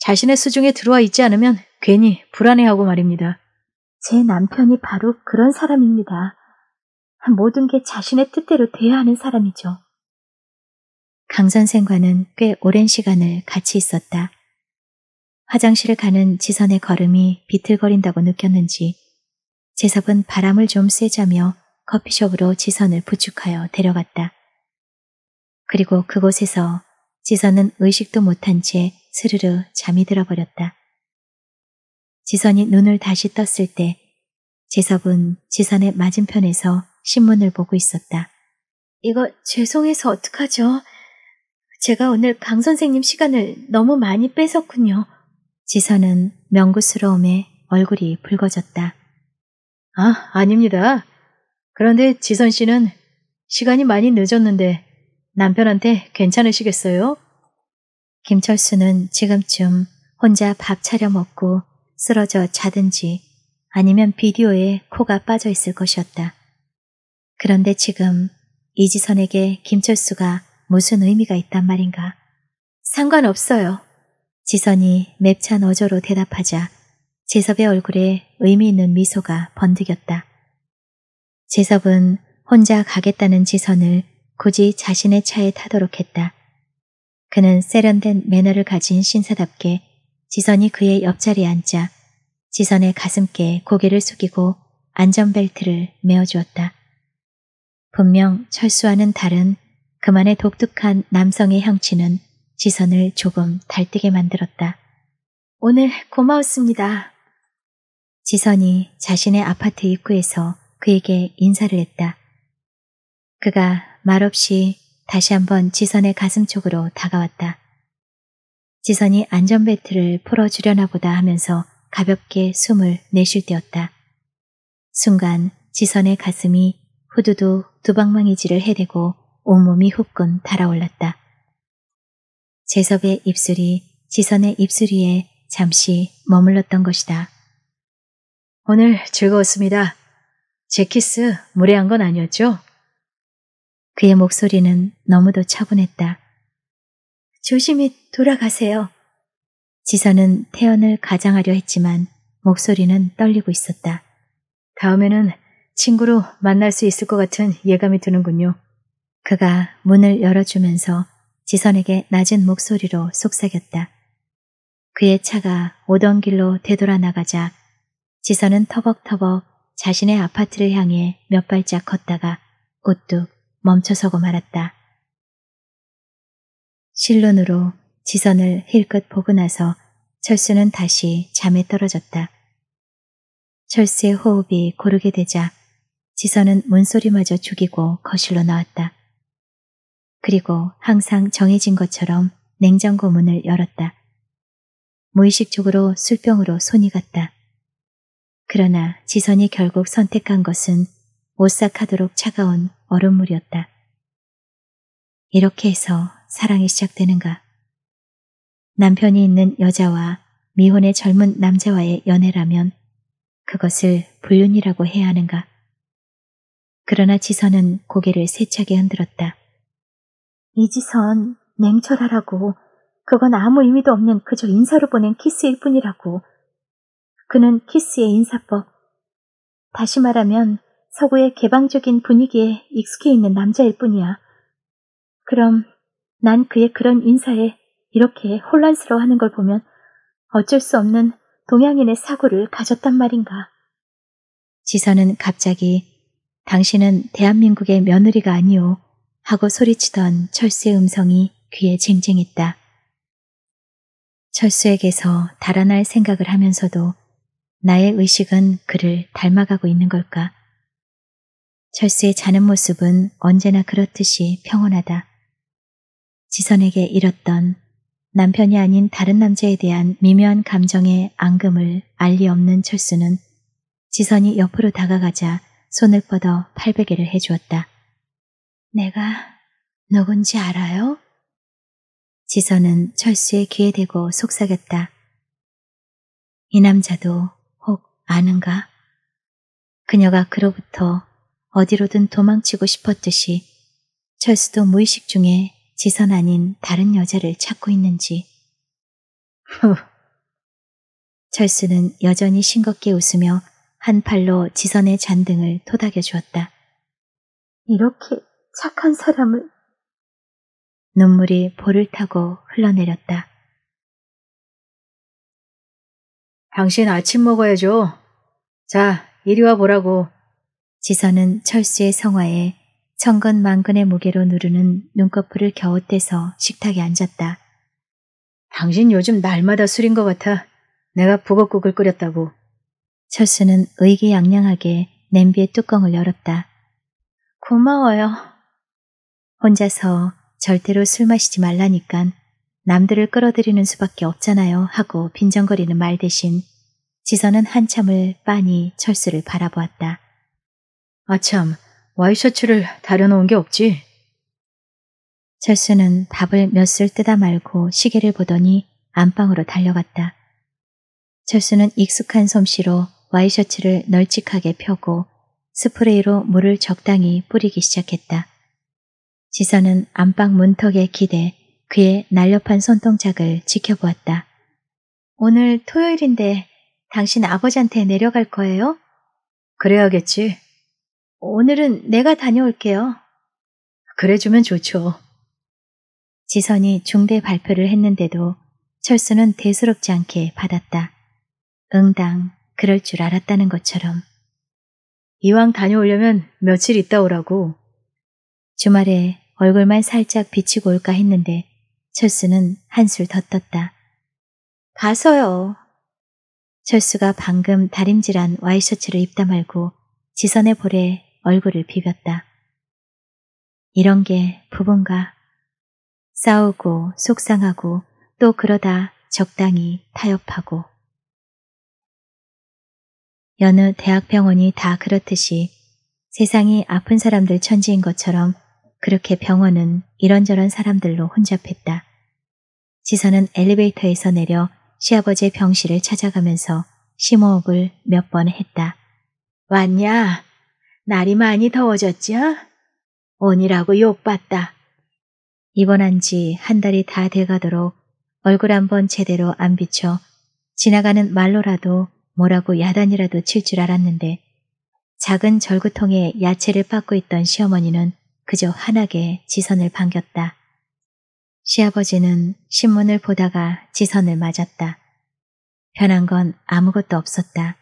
자신의 수중에 들어와 있지 않으면 괜히 불안해하고 말입니다. 제 남편이 바로 그런 사람입니다. 모든 게 자신의 뜻대로 돼야 하는 사람이죠. 강 선생과는 꽤 오랜 시간을 같이 있었다. 화장실을 가는 지선의 걸음이 비틀거린다고 느꼈는지 재섭은 바람을 좀 쐬자며 커피숍으로 지선을 부축하여 데려갔다. 그리고 그곳에서 지선은 의식도 못한 채 스르르 잠이 들어버렸다. 지선이 눈을 다시 떴을 때 재섭은 지선의 맞은편에서 신문을 보고 있었다. 이거 죄송해서 어떡하죠? 제가 오늘 강 선생님 시간을 너무 많이 뺏었군요. 지선은 명구스러움에 얼굴이 붉어졌다. 아, 아닙니다. 그런데 지선 씨는 시간이 많이 늦었는데 남편한테 괜찮으시겠어요? 김철수는 지금쯤 혼자 밥 차려 먹고 쓰러져 자든지 아니면 비디오에 코가 빠져 있을 것이었다. 그런데 지금 이지선에게 김철수가 무슨 의미가 있단 말인가? 상관없어요. 지선이 맵찬 어조로 대답하자 재섭의 얼굴에 의미 있는 미소가 번득였다. 재섭은 혼자 가겠다는 지선을 굳이 자신의 차에 타도록 했다. 그는 세련된 매너를 가진 신사답게 지선이 그의 옆자리에 앉자 지선의 가슴께 고개를 숙이고 안전벨트를 메어주었다. 분명 철수와는 다른 그만의 독특한 남성의 향치는 지선을 조금 달뜨게 만들었다. 오늘 고마웠습니다. 지선이 자신의 아파트 입구에서 그에게 인사를 했다. 그가 말없이 다시 한번 지선의 가슴 쪽으로 다가왔다. 지선이 안전벨트를 풀어주려나 보다 하면서 가볍게 숨을 내쉴 때였다. 순간 지선의 가슴이 후두두 두방망이질을 해대고 온몸이 후끈 달아올랐다. 재섭의 입술이 지선의 입술 위에 잠시 머물렀던 것이다. 오늘 즐거웠습니다. 제 키스 무례한 건 아니었죠? 그의 목소리는 너무도 차분했다. 조심히 돌아가세요. 지선은 태연을 가장하려 했지만 목소리는 떨리고 있었다. 다음에는 친구로 만날 수 있을 것 같은 예감이 드는군요. 그가 문을 열어주면서 지선에게 낮은 목소리로 속삭였다. 그의 차가 오던 길로 되돌아 나가자 지선은 터벅터벅 자신의 아파트를 향해 몇 발짝 걷다가 우뚝 멈춰서고 말았다. 실눈으로 지선을 힐끗 보고 나서 철수는 다시 잠에 떨어졌다. 철수의 호흡이 고르게 되자 지선은 문소리마저 죽이고 거실로 나왔다. 그리고 항상 정해진 것처럼 냉장고 문을 열었다. 무의식적으로 술병으로 손이 갔다. 그러나 지선이 결국 선택한 것은 오싹하도록 차가운 얼음물이었다. 이렇게 해서 사랑이 시작되는가? 남편이 있는 여자와 미혼의 젊은 남자와의 연애라면 그것을 불륜이라고 해야 하는가? 그러나 지선은 고개를 세차게 흔들었다. 이지선, 냉철하라고. 그건 아무 의미도 없는 그저 인사로 보낸 키스일 뿐이라고. 그는 키스의 인사법. 다시 말하면 서구의 개방적인 분위기에 익숙해 있는 남자일 뿐이야. 그럼 난 그의 그런 인사에 이렇게 혼란스러워하는 걸 보면 어쩔 수 없는 동양인의 사고를 가졌단 말인가. 지선은 갑자기 당신은 대한민국의 며느리가 아니오 하고 소리치던 철수의 음성이 귀에 쟁쟁했다. 철수에게서 달아날 생각을 하면서도 나의 의식은 그를 닮아가고 있는 걸까? 철수의 자는 모습은 언제나 그렇듯이 평온하다. 지선에게 잃었던 남편이 아닌 다른 남자에 대한 미묘한 감정의 앙금을 알리 없는 철수는 지선이 옆으로 다가가자 손을 뻗어 팔베개를 해주었다. 내가 누군지 알아요? 지선은 철수의 귀에 대고 속삭였다. 이 남자도 혹 아는가? 그녀가 그로부터 어디로든 도망치고 싶었듯이 철수도 무의식 중에 지선 아닌 다른 여자를 찾고 있는지. 후. 철수는 여전히 싱겁게 웃으며 한 팔로 지선의 잔등을 토닥여 주었다. 이렇게 착한 사람을. 눈물이 볼을 타고 흘러내렸다. 당신 아침 먹어야죠. 자, 이리 와 보라고. 지선은 철수의 성화에 천근 만근의 무게로 누르는 눈꺼풀을 겨우 떼서 식탁에 앉았다. 당신 요즘 날마다 술인 것 같아. 내가 북엇국을 끓였다고. 철수는 의기양양하게 냄비의 뚜껑을 열었다. 고마워요. 혼자서 절대로 술 마시지 말라니깐 남들을 끌어들이는 수밖에 없잖아요 하고 빈정거리는 말 대신 지선은 한참을 빤히 철수를 바라보았다. 아참, 와이셔츠를 다려놓은 게 없지? 철수는 밥을 몇술 뜨다 말고 시계를 보더니 안방으로 달려갔다. 철수는 익숙한 솜씨로 와이셔츠를 널찍하게 펴고 스프레이로 물을 적당히 뿌리기 시작했다. 지선은 안방 문턱에 기대 그의 날렵한 손동작을 지켜보았다. 오늘 토요일인데 당신 아버지한테 내려갈 거예요? 그래야겠지. 오늘은 내가 다녀올게요. 그래주면 좋죠. 지선이 중대 발표를 했는데도 철수는 대수롭지 않게 받았다. 응당 그럴 줄 알았다는 것처럼. 이왕 다녀오려면 며칠 있다 오라고. 주말에 얼굴만 살짝 비치고 올까 했는데 철수는 한술 더 떴다. 가서요. 철수가 방금 다림질한 와이셔츠를 입다 말고 지선의 볼에 얼굴을 비볐다. 이런 게부부인가 싸우고 속상하고 또 그러다 적당히 타협하고. 여느 대학병원이 다 그렇듯이 세상이 아픈 사람들 천지인 것처럼 그렇게 병원은 이런저런 사람들로 혼잡했다. 지선은 엘리베이터에서 내려 시아버지의 병실을 찾아가면서 심호흡을 몇 번 했다. 왔냐? 날이 많이 더워졌죠? 온이라고 욕봤다. 입원한 지 한 달이 다 돼가도록 얼굴 한번 제대로 안 비춰 지나가는 말로라도 뭐라고 야단이라도 칠 줄 알았는데 작은 절구통에 야채를 빻고 있던 시어머니는 그저 환하게 지선을 반겼다. 시아버지는 신문을 보다가 지선을 맞았다. 편한 건 아무것도 없었다.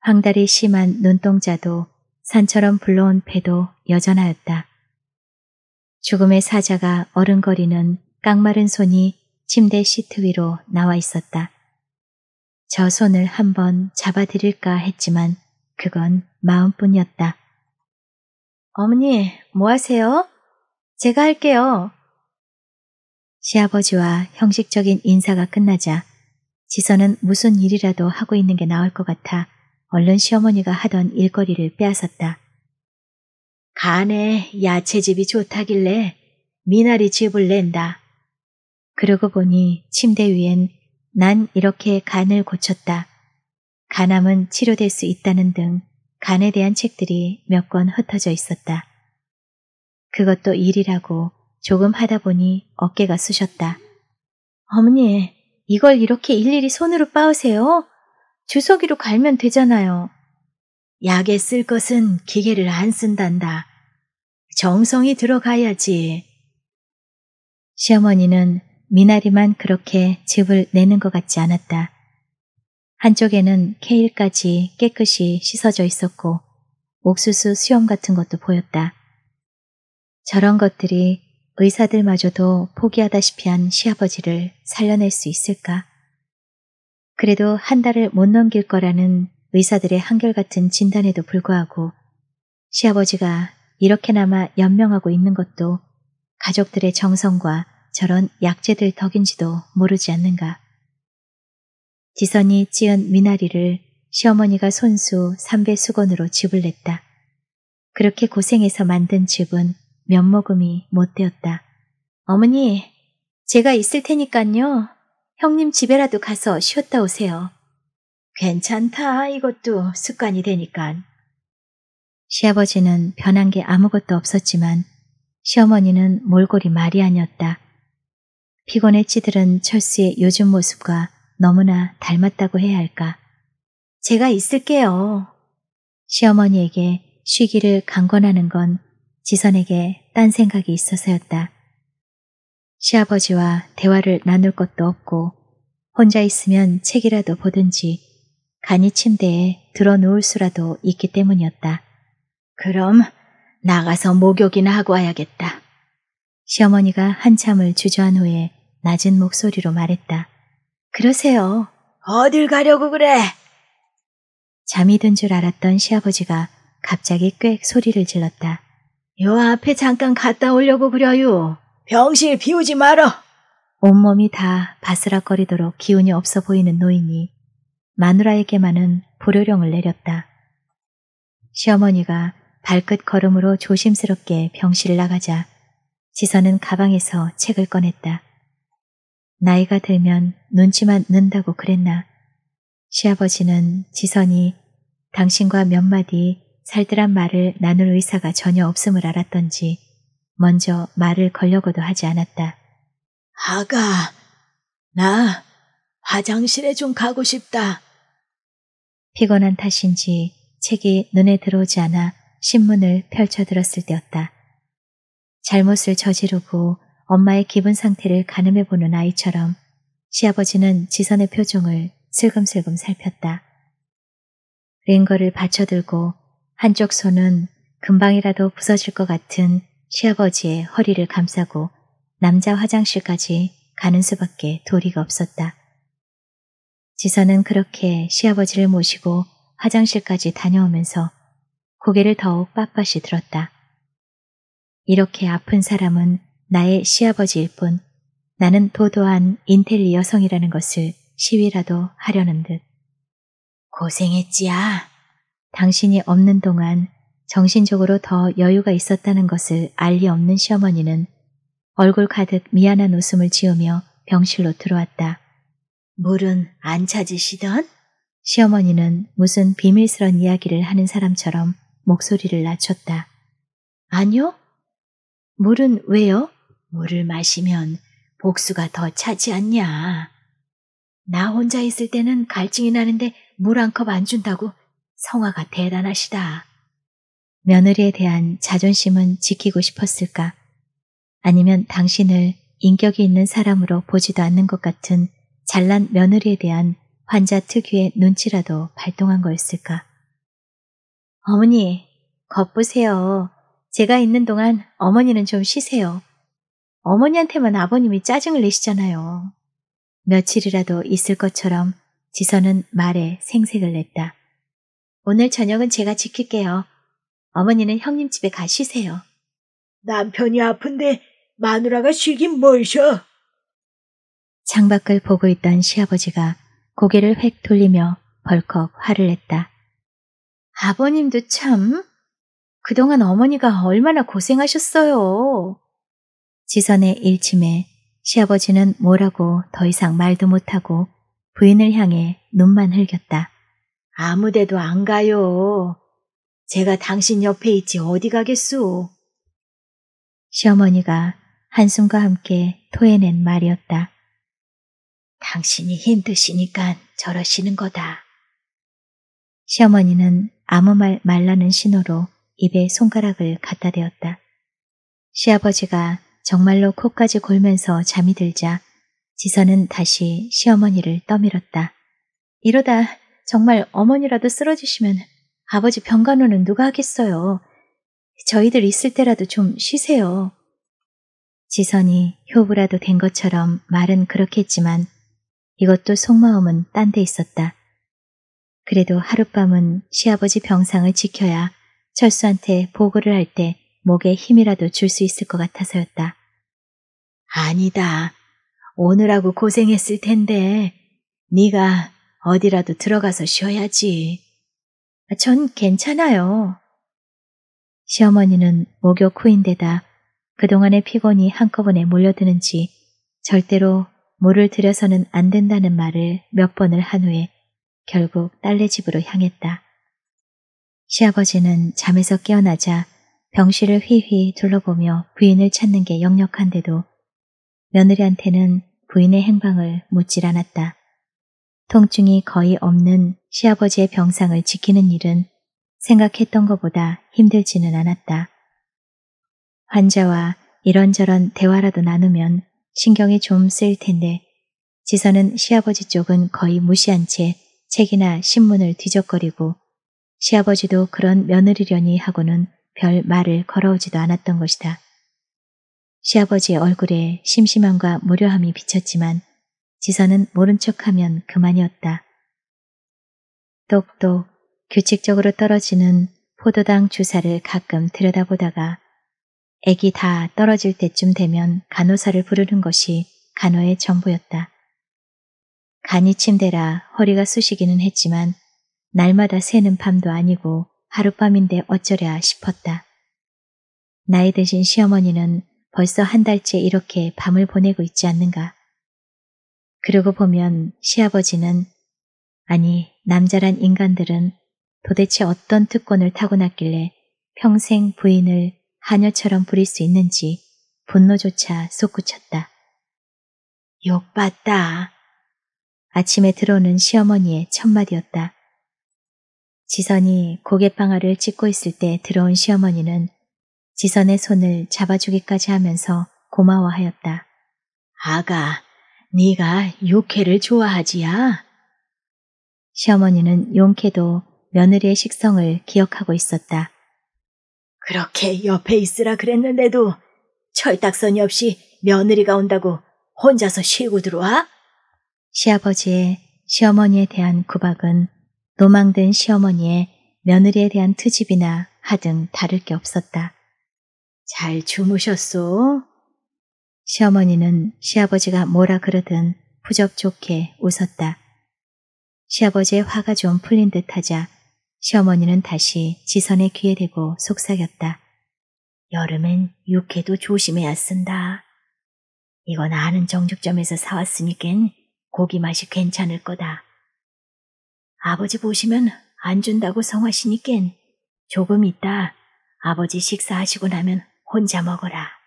황달이 심한 눈동자도 산처럼 불러온 배도 여전하였다. 죽음의 사자가 어른거리는 깡마른 손이 침대 시트 위로 나와 있었다. 저 손을 한번 잡아드릴까 했지만 그건 마음뿐이었다. 어머니, 뭐 하세요? 제가 할게요. 시아버지와 형식적인 인사가 끝나자 지선은 무슨 일이라도 하고 있는 게 나을 것 같아 얼른 시어머니가 하던 일거리를 빼앗았다. 간에 야채집이 좋다길래 미나리 집을 낸다. 그러고 보니 침대 위엔 난 이렇게 간을 고쳤다. 간암은 치료될 수 있다는 등 간에 대한 책들이 몇 권 흩어져 있었다. 그것도 일이라고 조금 하다 보니 어깨가 쑤셨다. 어머니, 이걸 이렇게 일일이 손으로 빻으세요? 주석이로 갈면 되잖아요. 약에 쓸 것은 기계를 안 쓴단다. 정성이 들어가야지. 시어머니는 미나리만 그렇게 집을 내는 것 같지 않았다. 한쪽에는 케일까지 깨끗이 씻어져 있었고 옥수수 수염 같은 것도 보였다. 저런 것들이 의사들마저도 포기하다시피 한 시아버지를 살려낼 수 있을까? 그래도 한 달을 못 넘길 거라는 의사들의 한결같은 진단에도 불구하고 시아버지가 이렇게나마 연명하고 있는 것도 가족들의 정성과 저런 약재들 덕인지도 모르지 않는가. 지선이 찌은 미나리를 시어머니가 손수 삼배 수건으로 집을 냈다. 그렇게 고생해서 만든 집은 몇 모금이 못 되었다. 어머니, 제가 있을 테니깐요. 형님 집에라도 가서 쉬었다 오세요. 괜찮다. 이것도 습관이 되니깐. 시아버지는 변한 게 아무것도 없었지만 시어머니는 몰골이 말이 아니었다. 피곤해 찌들은 철수의 요즘 모습과 너무나 닮았다고 해야 할까. 제가 있을게요. 시어머니에게 쉬기를 강권하는 건 지선에게 딴 생각이 있어서였다. 시아버지와 대화를 나눌 것도 없고 혼자 있으면 책이라도 보든지 간이 침대에 들어 누울 수라도 있기 때문이었다. 그럼 나가서 목욕이나 하고 와야겠다. 시어머니가 한참을 주저한 후에 낮은 목소리로 말했다. 그러세요. 어딜 가려고 그래? 잠이 든 줄 알았던 시아버지가 갑자기 꽥 소리를 질렀다. 요 앞에 잠깐 갔다 오려고 그려요. 병실 비우지 마라. 온몸이 다 바스락거리도록 기운이 없어 보이는 노인이 마누라에게만은 불효령을 내렸다. 시어머니가 발끝 걸음으로 조심스럽게 병실을 나가자 지선은 가방에서 책을 꺼냈다. 나이가 들면 눈치만 는다고 그랬나. 시아버지는 지선이 당신과 몇 마디 살뜰한 말을 나눌 의사가 전혀 없음을 알았던지 먼저 말을 걸려고도 하지 않았다. 아가, 나 화장실에 좀 가고 싶다. 피곤한 탓인지 책이 눈에 들어오지 않아 신문을 펼쳐들었을 때였다. 잘못을 저지르고 엄마의 기분 상태를 가늠해보는 아이처럼 시아버지는 지선의 표정을 슬금슬금 살폈다. 링거를 받쳐들고 한쪽 손은 금방이라도 부서질 것 같은 시아버지의 허리를 감싸고 남자 화장실까지 가는 수밖에 도리가 없었다. 지선은 그렇게 시아버지를 모시고 화장실까지 다녀오면서 고개를 더욱 빳빳이 들었다. 이렇게 아픈 사람은 나의 시아버지일 뿐 나는 도도한 인텔리 여성이라는 것을 시위라도 하려는 듯. 고생했지야. 당신이 없는 동안 정신적으로 더 여유가 있었다는 것을 알 리 없는 시어머니는 얼굴 가득 미안한 웃음을 지으며 병실로 들어왔다. 물은 안 찾으시던? 시어머니는 무슨 비밀스런 이야기를 하는 사람처럼 목소리를 낮췄다. 아니요? 물은 왜요? 물을 마시면 복수가 더 차지 않냐. 나 혼자 있을 때는 갈증이 나는데 물 한 컵 안 준다고 성화가 대단하시다. 며느리에 대한 자존심은 지키고 싶었을까? 아니면 당신을 인격이 있는 사람으로 보지도 않는 것 같은 잘난 며느리에 대한 환자 특유의 눈치라도 발동한 거였을까? 어머니, 겉보세요. 제가 있는 동안 어머니는 좀 쉬세요. 어머니한테만 아버님이 짜증을 내시잖아요. 며칠이라도 있을 것처럼 지선은 말에 생색을 냈다. 오늘 저녁은 제가 지킬게요. 어머니는 형님 집에 가시세요 남편이 아픈데 마누라가 쉬긴 뭘셔 창밖을 보고 있던 시아버지가 고개를 획 돌리며 벌컥 화를 냈다. 아버님도 참 그동안 어머니가 얼마나 고생하셨어요. 지선의 일침에 시아버지는 뭐라고 더 이상 말도 못하고 부인을 향해 눈만 흘겼다. 아무데도 안 가요. 제가 당신 옆에 있지 어디 가겠소? 시어머니가 한숨과 함께 토해낸 말이었다. 당신이 힘드시니까 저러시는 거다. 시어머니는 아무 말 말라는 신호로 입에 손가락을 갖다 대었다. 시아버지가 정말로 코까지 골면서 잠이 들자 지선은 다시 시어머니를 떠밀었다. 이러다 정말 어머니라도 쓰러지시면 아버지 병간호는 누가 하겠어요. 저희들 있을 때라도 좀 쉬세요. 지선이 효부라도 된 것처럼 말은 그렇게 했지만 이것도 속마음은 딴 데 있었다. 그래도 하룻밤은 시아버지 병상을 지켜야 철수한테 보고를 할 때 목에 힘이라도 줄 수 있을 것 같아서였다. 아니다. 오늘하고 고생했을 텐데 네가 어디라도 들어가서 쉬어야지. 아, 전 괜찮아요. 시어머니는 목욕 후인데다 그동안의 피곤이 한꺼번에 몰려드는지 절대로 물을 들여서는 안 된다는 말을 몇 번을 한 후에 결국 딸네 집으로 향했다. 시아버지는 잠에서 깨어나자 병실을 휘휘 둘러보며 부인을 찾는 게 역력한데도 며느리한테는 부인의 행방을 묻질 않았다. 통증이 거의 없는 시아버지의 병상을 지키는 일은 생각했던 것보다 힘들지는 않았다. 환자와 이런저런 대화라도 나누면 신경이 좀 쓰일 텐데 지선은 시아버지 쪽은 거의 무시한 채 책이나 신문을 뒤적거리고 시아버지도 그런 며느리려니 하고는 별 말을 걸어오지도 않았던 것이다. 시아버지의 얼굴에 심심함과 무료함이 비쳤지만 지선은 모른 척하면 그만이었다. 똑똑 규칙적으로 떨어지는 포도당 주사를 가끔 들여다보다가 애기 다 떨어질 때쯤 되면 간호사를 부르는 것이 간호의 전부였다. 간이 침대라 허리가 쑤시기는 했지만 날마다 새는 밤도 아니고 하룻밤인데 어쩌랴 싶었다. 나이 드신 시어머니는 벌써 한 달째 이렇게 밤을 보내고 있지 않는가. 그러고 보면 시아버지는 아니 남자란 인간들은 도대체 어떤 특권을 타고났길래 평생 부인을 하녀처럼 부릴 수 있는지 분노조차 솟구쳤다. 욕받다 아침에 들어오는 시어머니의 첫마디였다. 지선이 고갯방아를 찢고 있을 때 들어온 시어머니는 지선의 손을 잡아주기까지 하면서 고마워하였다. 아가, 네가 요케를 좋아하지야? 시어머니는 용케도 며느리의 식성을 기억하고 있었다. 그렇게 옆에 있으라 그랬는데도 철딱선이 없이 며느리가 온다고 혼자서 쉬고 들어와? 시아버지의 시어머니에 대한 구박은 노망된 시어머니의 며느리에 대한 트집이나 하등 다를 게 없었다. 잘 주무셨소? 시어머니는 시아버지가 뭐라 그러든 부적좋게 웃었다. 시아버지의 화가 좀 풀린 듯 하자 시어머니는 다시 지선의 귀에 대고 속삭였다. 여름엔 육회도 조심해야 쓴다. 이건 아는 정육점에서 사왔으니깐 고기 맛이 괜찮을 거다. 아버지 보시면 안 준다고 성화시니깐 조금 있다 아버지 식사하시고 나면 혼자 먹어라.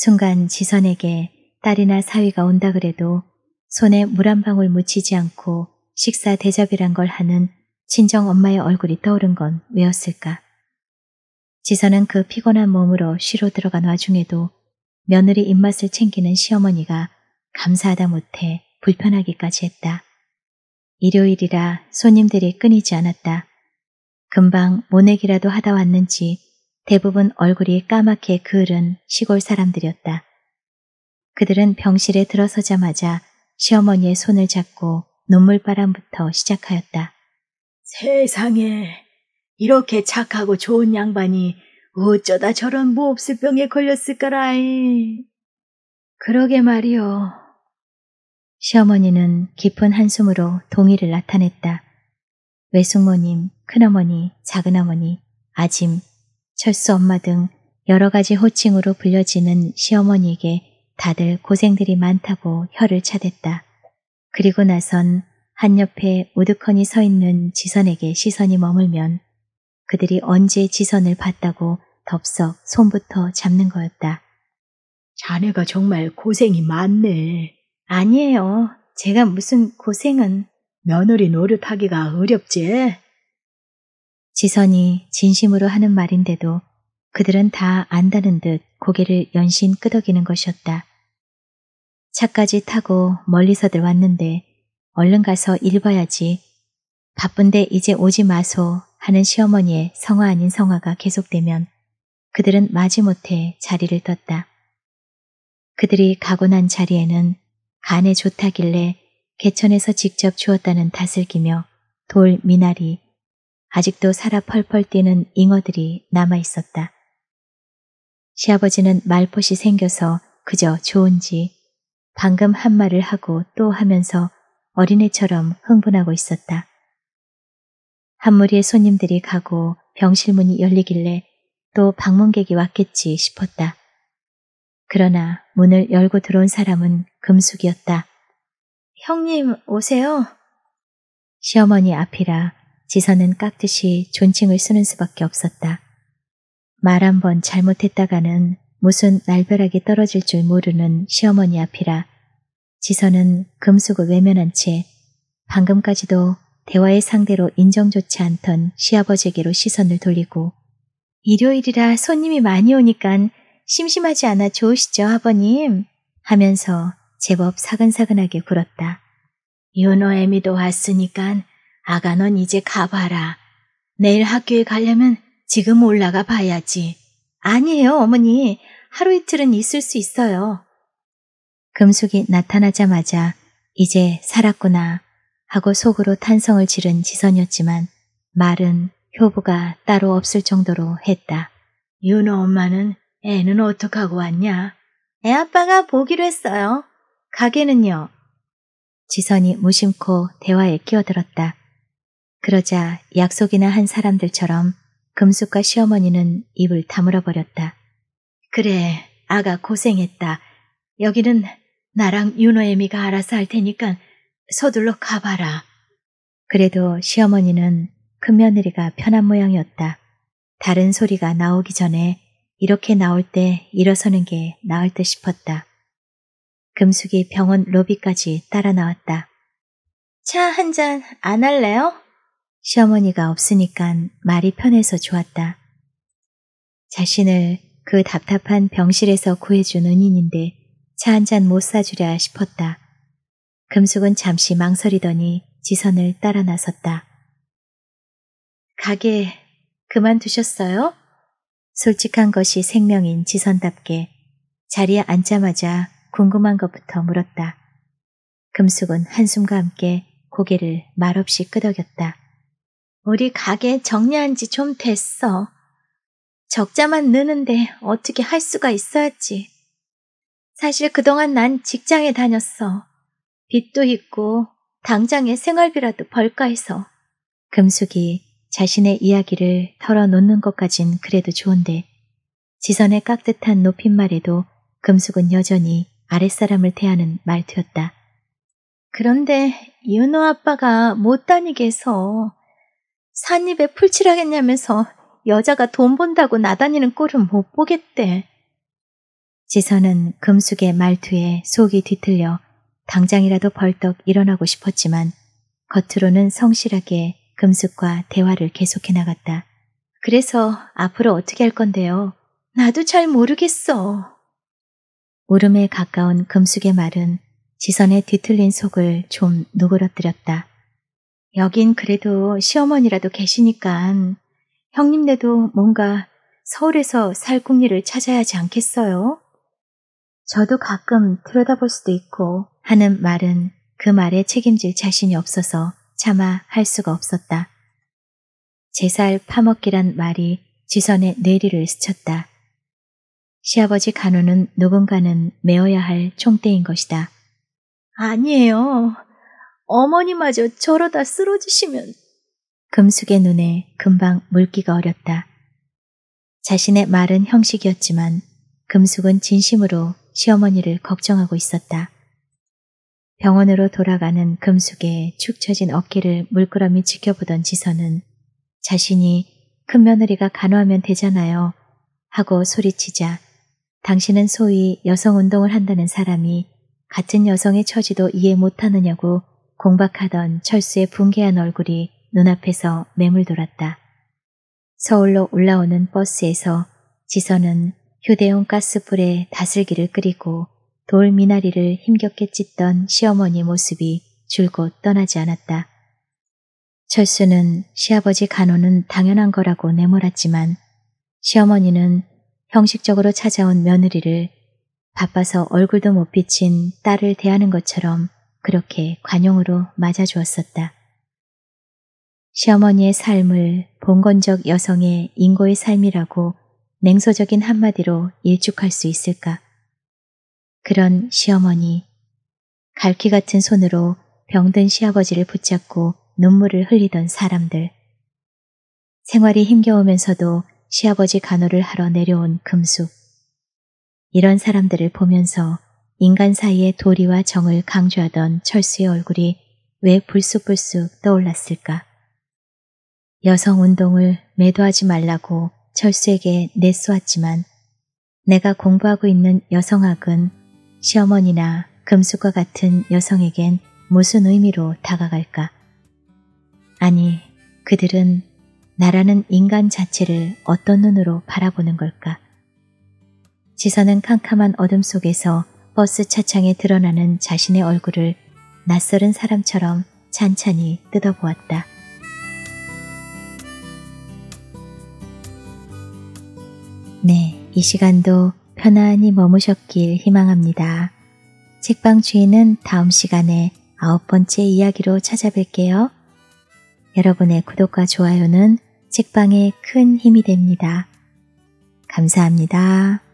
순간 지선에게 딸이나 사위가 온다 그래도 손에 물 한 방울 묻히지 않고 식사 대접이란 걸 하는 친정 엄마의 얼굴이 떠오른 건 왜였을까? 지선은 그 피곤한 몸으로 쉬러 들어간 와중에도 며느리 입맛을 챙기는 시어머니가 감사하다 못해 불편하기까지 했다. 일요일이라 손님들이 끊이지 않았다. 금방 모내기라도 하다 왔는지 대부분 얼굴이 까맣게 그을은 시골 사람들이었다. 그들은 병실에 들어서자마자 시어머니의 손을 잡고 눈물바람부터 시작하였다. 세상에 이렇게 착하고 좋은 양반이 어쩌다 저런 무없을병에 걸렸을까라이. 그러게 말이오 시어머니는 깊은 한숨으로 동의를 나타냈다. 외숙모님, 큰어머니, 작은어머니, 아짐, 철수 엄마 등 여러 가지 호칭으로 불려지는 시어머니에게 다들 고생들이 많다고 혀를 차댔다. 그리고 나선 한 옆에 우드커니서 있는 지선에게 시선이 머물면 그들이 언제 지선을 봤다고 덥석 손부터 잡는 거였다. 자네가 정말 고생이 많네. 아니에요. 제가 무슨 고생은 며느리 노릇하기가 어렵지. 지선이 진심으로 하는 말인데도 그들은 다 안다는 듯 고개를 연신 끄덕이는 것이었다. 차까지 타고 멀리서들 왔는데 얼른 가서 읽어야지 바쁜데 이제 오지 마소 하는 시어머니의 성화 아닌 성화가 계속되면 그들은 마지못해 자리를 떴다. 그들이 가고 난 자리에는 간에 좋다길래 개천에서 직접 주었다는 탓을 기며 돌 미나리 아직도 살아 펄펄 뛰는 잉어들이 남아 있었다. 시아버지는 말벗이 생겨서 그저 좋은지 방금 한 말을 하고 또 하면서 어린애처럼 흥분하고 있었다. 한 무리의 손님들이 가고 병실 문이 열리길래 또 방문객이 왔겠지 싶었다. 그러나 문을 열고 들어온 사람은 금숙이었다. 형님 오세요. 시어머니 앞이라 지선은 깍듯이 존칭을 쓰는 수밖에 없었다. 말 한 번 잘못했다가는 무슨 날벼락이 떨어질 줄 모르는 시어머니 앞이라 지선은 금속을 외면한 채 방금까지도 대화의 상대로 인정 좋지 않던 시아버지에게로 시선을 돌리고 일요일이라 손님이 많이 오니깐 심심하지 않아 좋으시죠, 아버님? 하면서 제법 사근사근하게 굴었다. 윤호 애미도 왔으니깐 아가 넌 이제 가봐라. 내일 학교에 가려면 지금 올라가 봐야지. 아니에요, 어머니. 하루 이틀은 있을 수 있어요. 금숙이 나타나자마자 이제 살았구나 하고 속으로 탄성을 지른 지선이었지만 말은 효부가 따로 없을 정도로 했다. 윤호 엄마는 애는 어떡하고 왔냐? 애 아빠가 보기로 했어요. 가게는요? 지선이 무심코 대화에 끼어들었다. 그러자 약속이나 한 사람들처럼 금숙과 시어머니는 입을 다물어 버렸다. 그래, 아가 고생했다. 여기는 나랑 윤호애미가 알아서 할 테니까 서둘러 가봐라. 그래도 시어머니는 큰며느리가 편한 모양이었다. 다른 소리가 나오기 전에 이렇게 나올 때 일어서는 게 나을 듯 싶었다. 금숙이 병원 로비까지 따라 나왔다. 차 한 잔 안 할래요? 시어머니가 없으니깐 말이 편해서 좋았다. 자신을 그 답답한 병실에서 구해준 은인인데 차 한 잔 못 사주랴 싶었다. 금숙은 잠시 망설이더니 지선을 따라 나섰다. 가게 그만두셨어요? 솔직한 것이 생명인 지선답게 자리에 앉자마자 궁금한 것부터 물었다. 금숙은 한숨과 함께 고개를 말없이 끄덕였다. 우리 가게 정리한 지 좀 됐어. 적자만 느는데 어떻게 할 수가 있어야지. 사실 그동안 난 직장에 다녔어. 빚도 있고 당장의 생활비라도 벌까 해서. 금숙이 자신의 이야기를 털어놓는 것까진 그래도 좋은데 지선의 깍듯한 높임말에도 금숙은 여전히 아랫사람을 대하는 말투였다. 그런데 윤호 아빠가 못 다니게 해서 산입에 풀칠하겠냐면서 여자가 돈 번다고 나다니는 꼴은 못 보겠대. 지선은 금숙의 말투에 속이 뒤틀려 당장이라도 벌떡 일어나고 싶었지만 겉으로는 성실하게 금숙과 대화를 계속해 나갔다. 그래서 앞으로 어떻게 할 건데요? 나도 잘 모르겠어. 울음에 가까운 금숙의 말은 지선의 뒤틀린 속을 좀 누그러뜨렸다. 여긴 그래도 시어머니라도 계시니깐 형님네도 뭔가 서울에서 살 궁리를 찾아야 하지 않겠어요? 저도 가끔 들여다볼 수도 있고 하는 말은 그 말에 책임질 자신이 없어서 차마 할 수가 없었다. 제살 파먹기란 말이 지선의 뇌리를 스쳤다. 시아버지 간호는 누군가는 메어야 할 총대인 것이다. 아니에요. 어머니마저 저러다 쓰러지시면. 금숙의 눈에 금방 물기가 어렸다. 자신의 말은 형식이었지만 금숙은 진심으로 시어머니를 걱정하고 있었다. 병원으로 돌아가는 금숙의 축 처진 어깨를 물끄러미 지켜보던 지선은 자신이 큰며느리가 간호하면 되잖아요 하고 소리치자 당신은 소위 여성운동을 한다는 사람이 같은 여성의 처지도 이해 못하느냐고 공박하던 철수의 붕괴한 얼굴이 눈앞에서 매물돌았다. 서울로 올라오는 버스에서 지선은 휴대용 가스불에 다슬기를 끓이고 돌 미나리를 힘겹게 찢던 시어머니 모습이 줄곧 떠나지 않았다. 철수는 시아버지 간호는 당연한 거라고 내몰았지만 시어머니는 형식적으로 찾아온 며느리를 바빠서 얼굴도 못 비친 딸을 대하는 것처럼 그렇게 관용으로 맞아주었었다. 시어머니의 삶을 봉건적 여성의 인고의 삶이라고 냉소적인 한마디로 일축할 수 있을까? 그런 시어머니, 갈퀴 같은 손으로 병든 시아버지를 붙잡고 눈물을 흘리던 사람들. 생활이 힘겨우면서도 시아버지 간호를 하러 내려온 금숙. 이런 사람들을 보면서 인간 사이의 도리와 정을 강조하던 철수의 얼굴이 왜 불쑥불쑥 떠올랐을까? 여성 운동을 매도하지 말라고 철수에게 내쏘았지만 내가 공부하고 있는 여성학은 시어머니나 금숙과 같은 여성에겐 무슨 의미로 다가갈까? 아니, 그들은 나라는 인간 자체를 어떤 눈으로 바라보는 걸까? 지선은 캄캄한 어둠 속에서 버스 차창에 드러나는 자신의 얼굴을 낯설은 사람처럼 찬찬히 뜯어보았다. 네, 이 시간도 편안히 머무셨길 희망합니다. 책방 주인은 다음 시간에 아홉 번째 이야기로 찾아뵐게요. 여러분의 구독과 좋아요는 책방에 큰 힘이 됩니다. 감사합니다.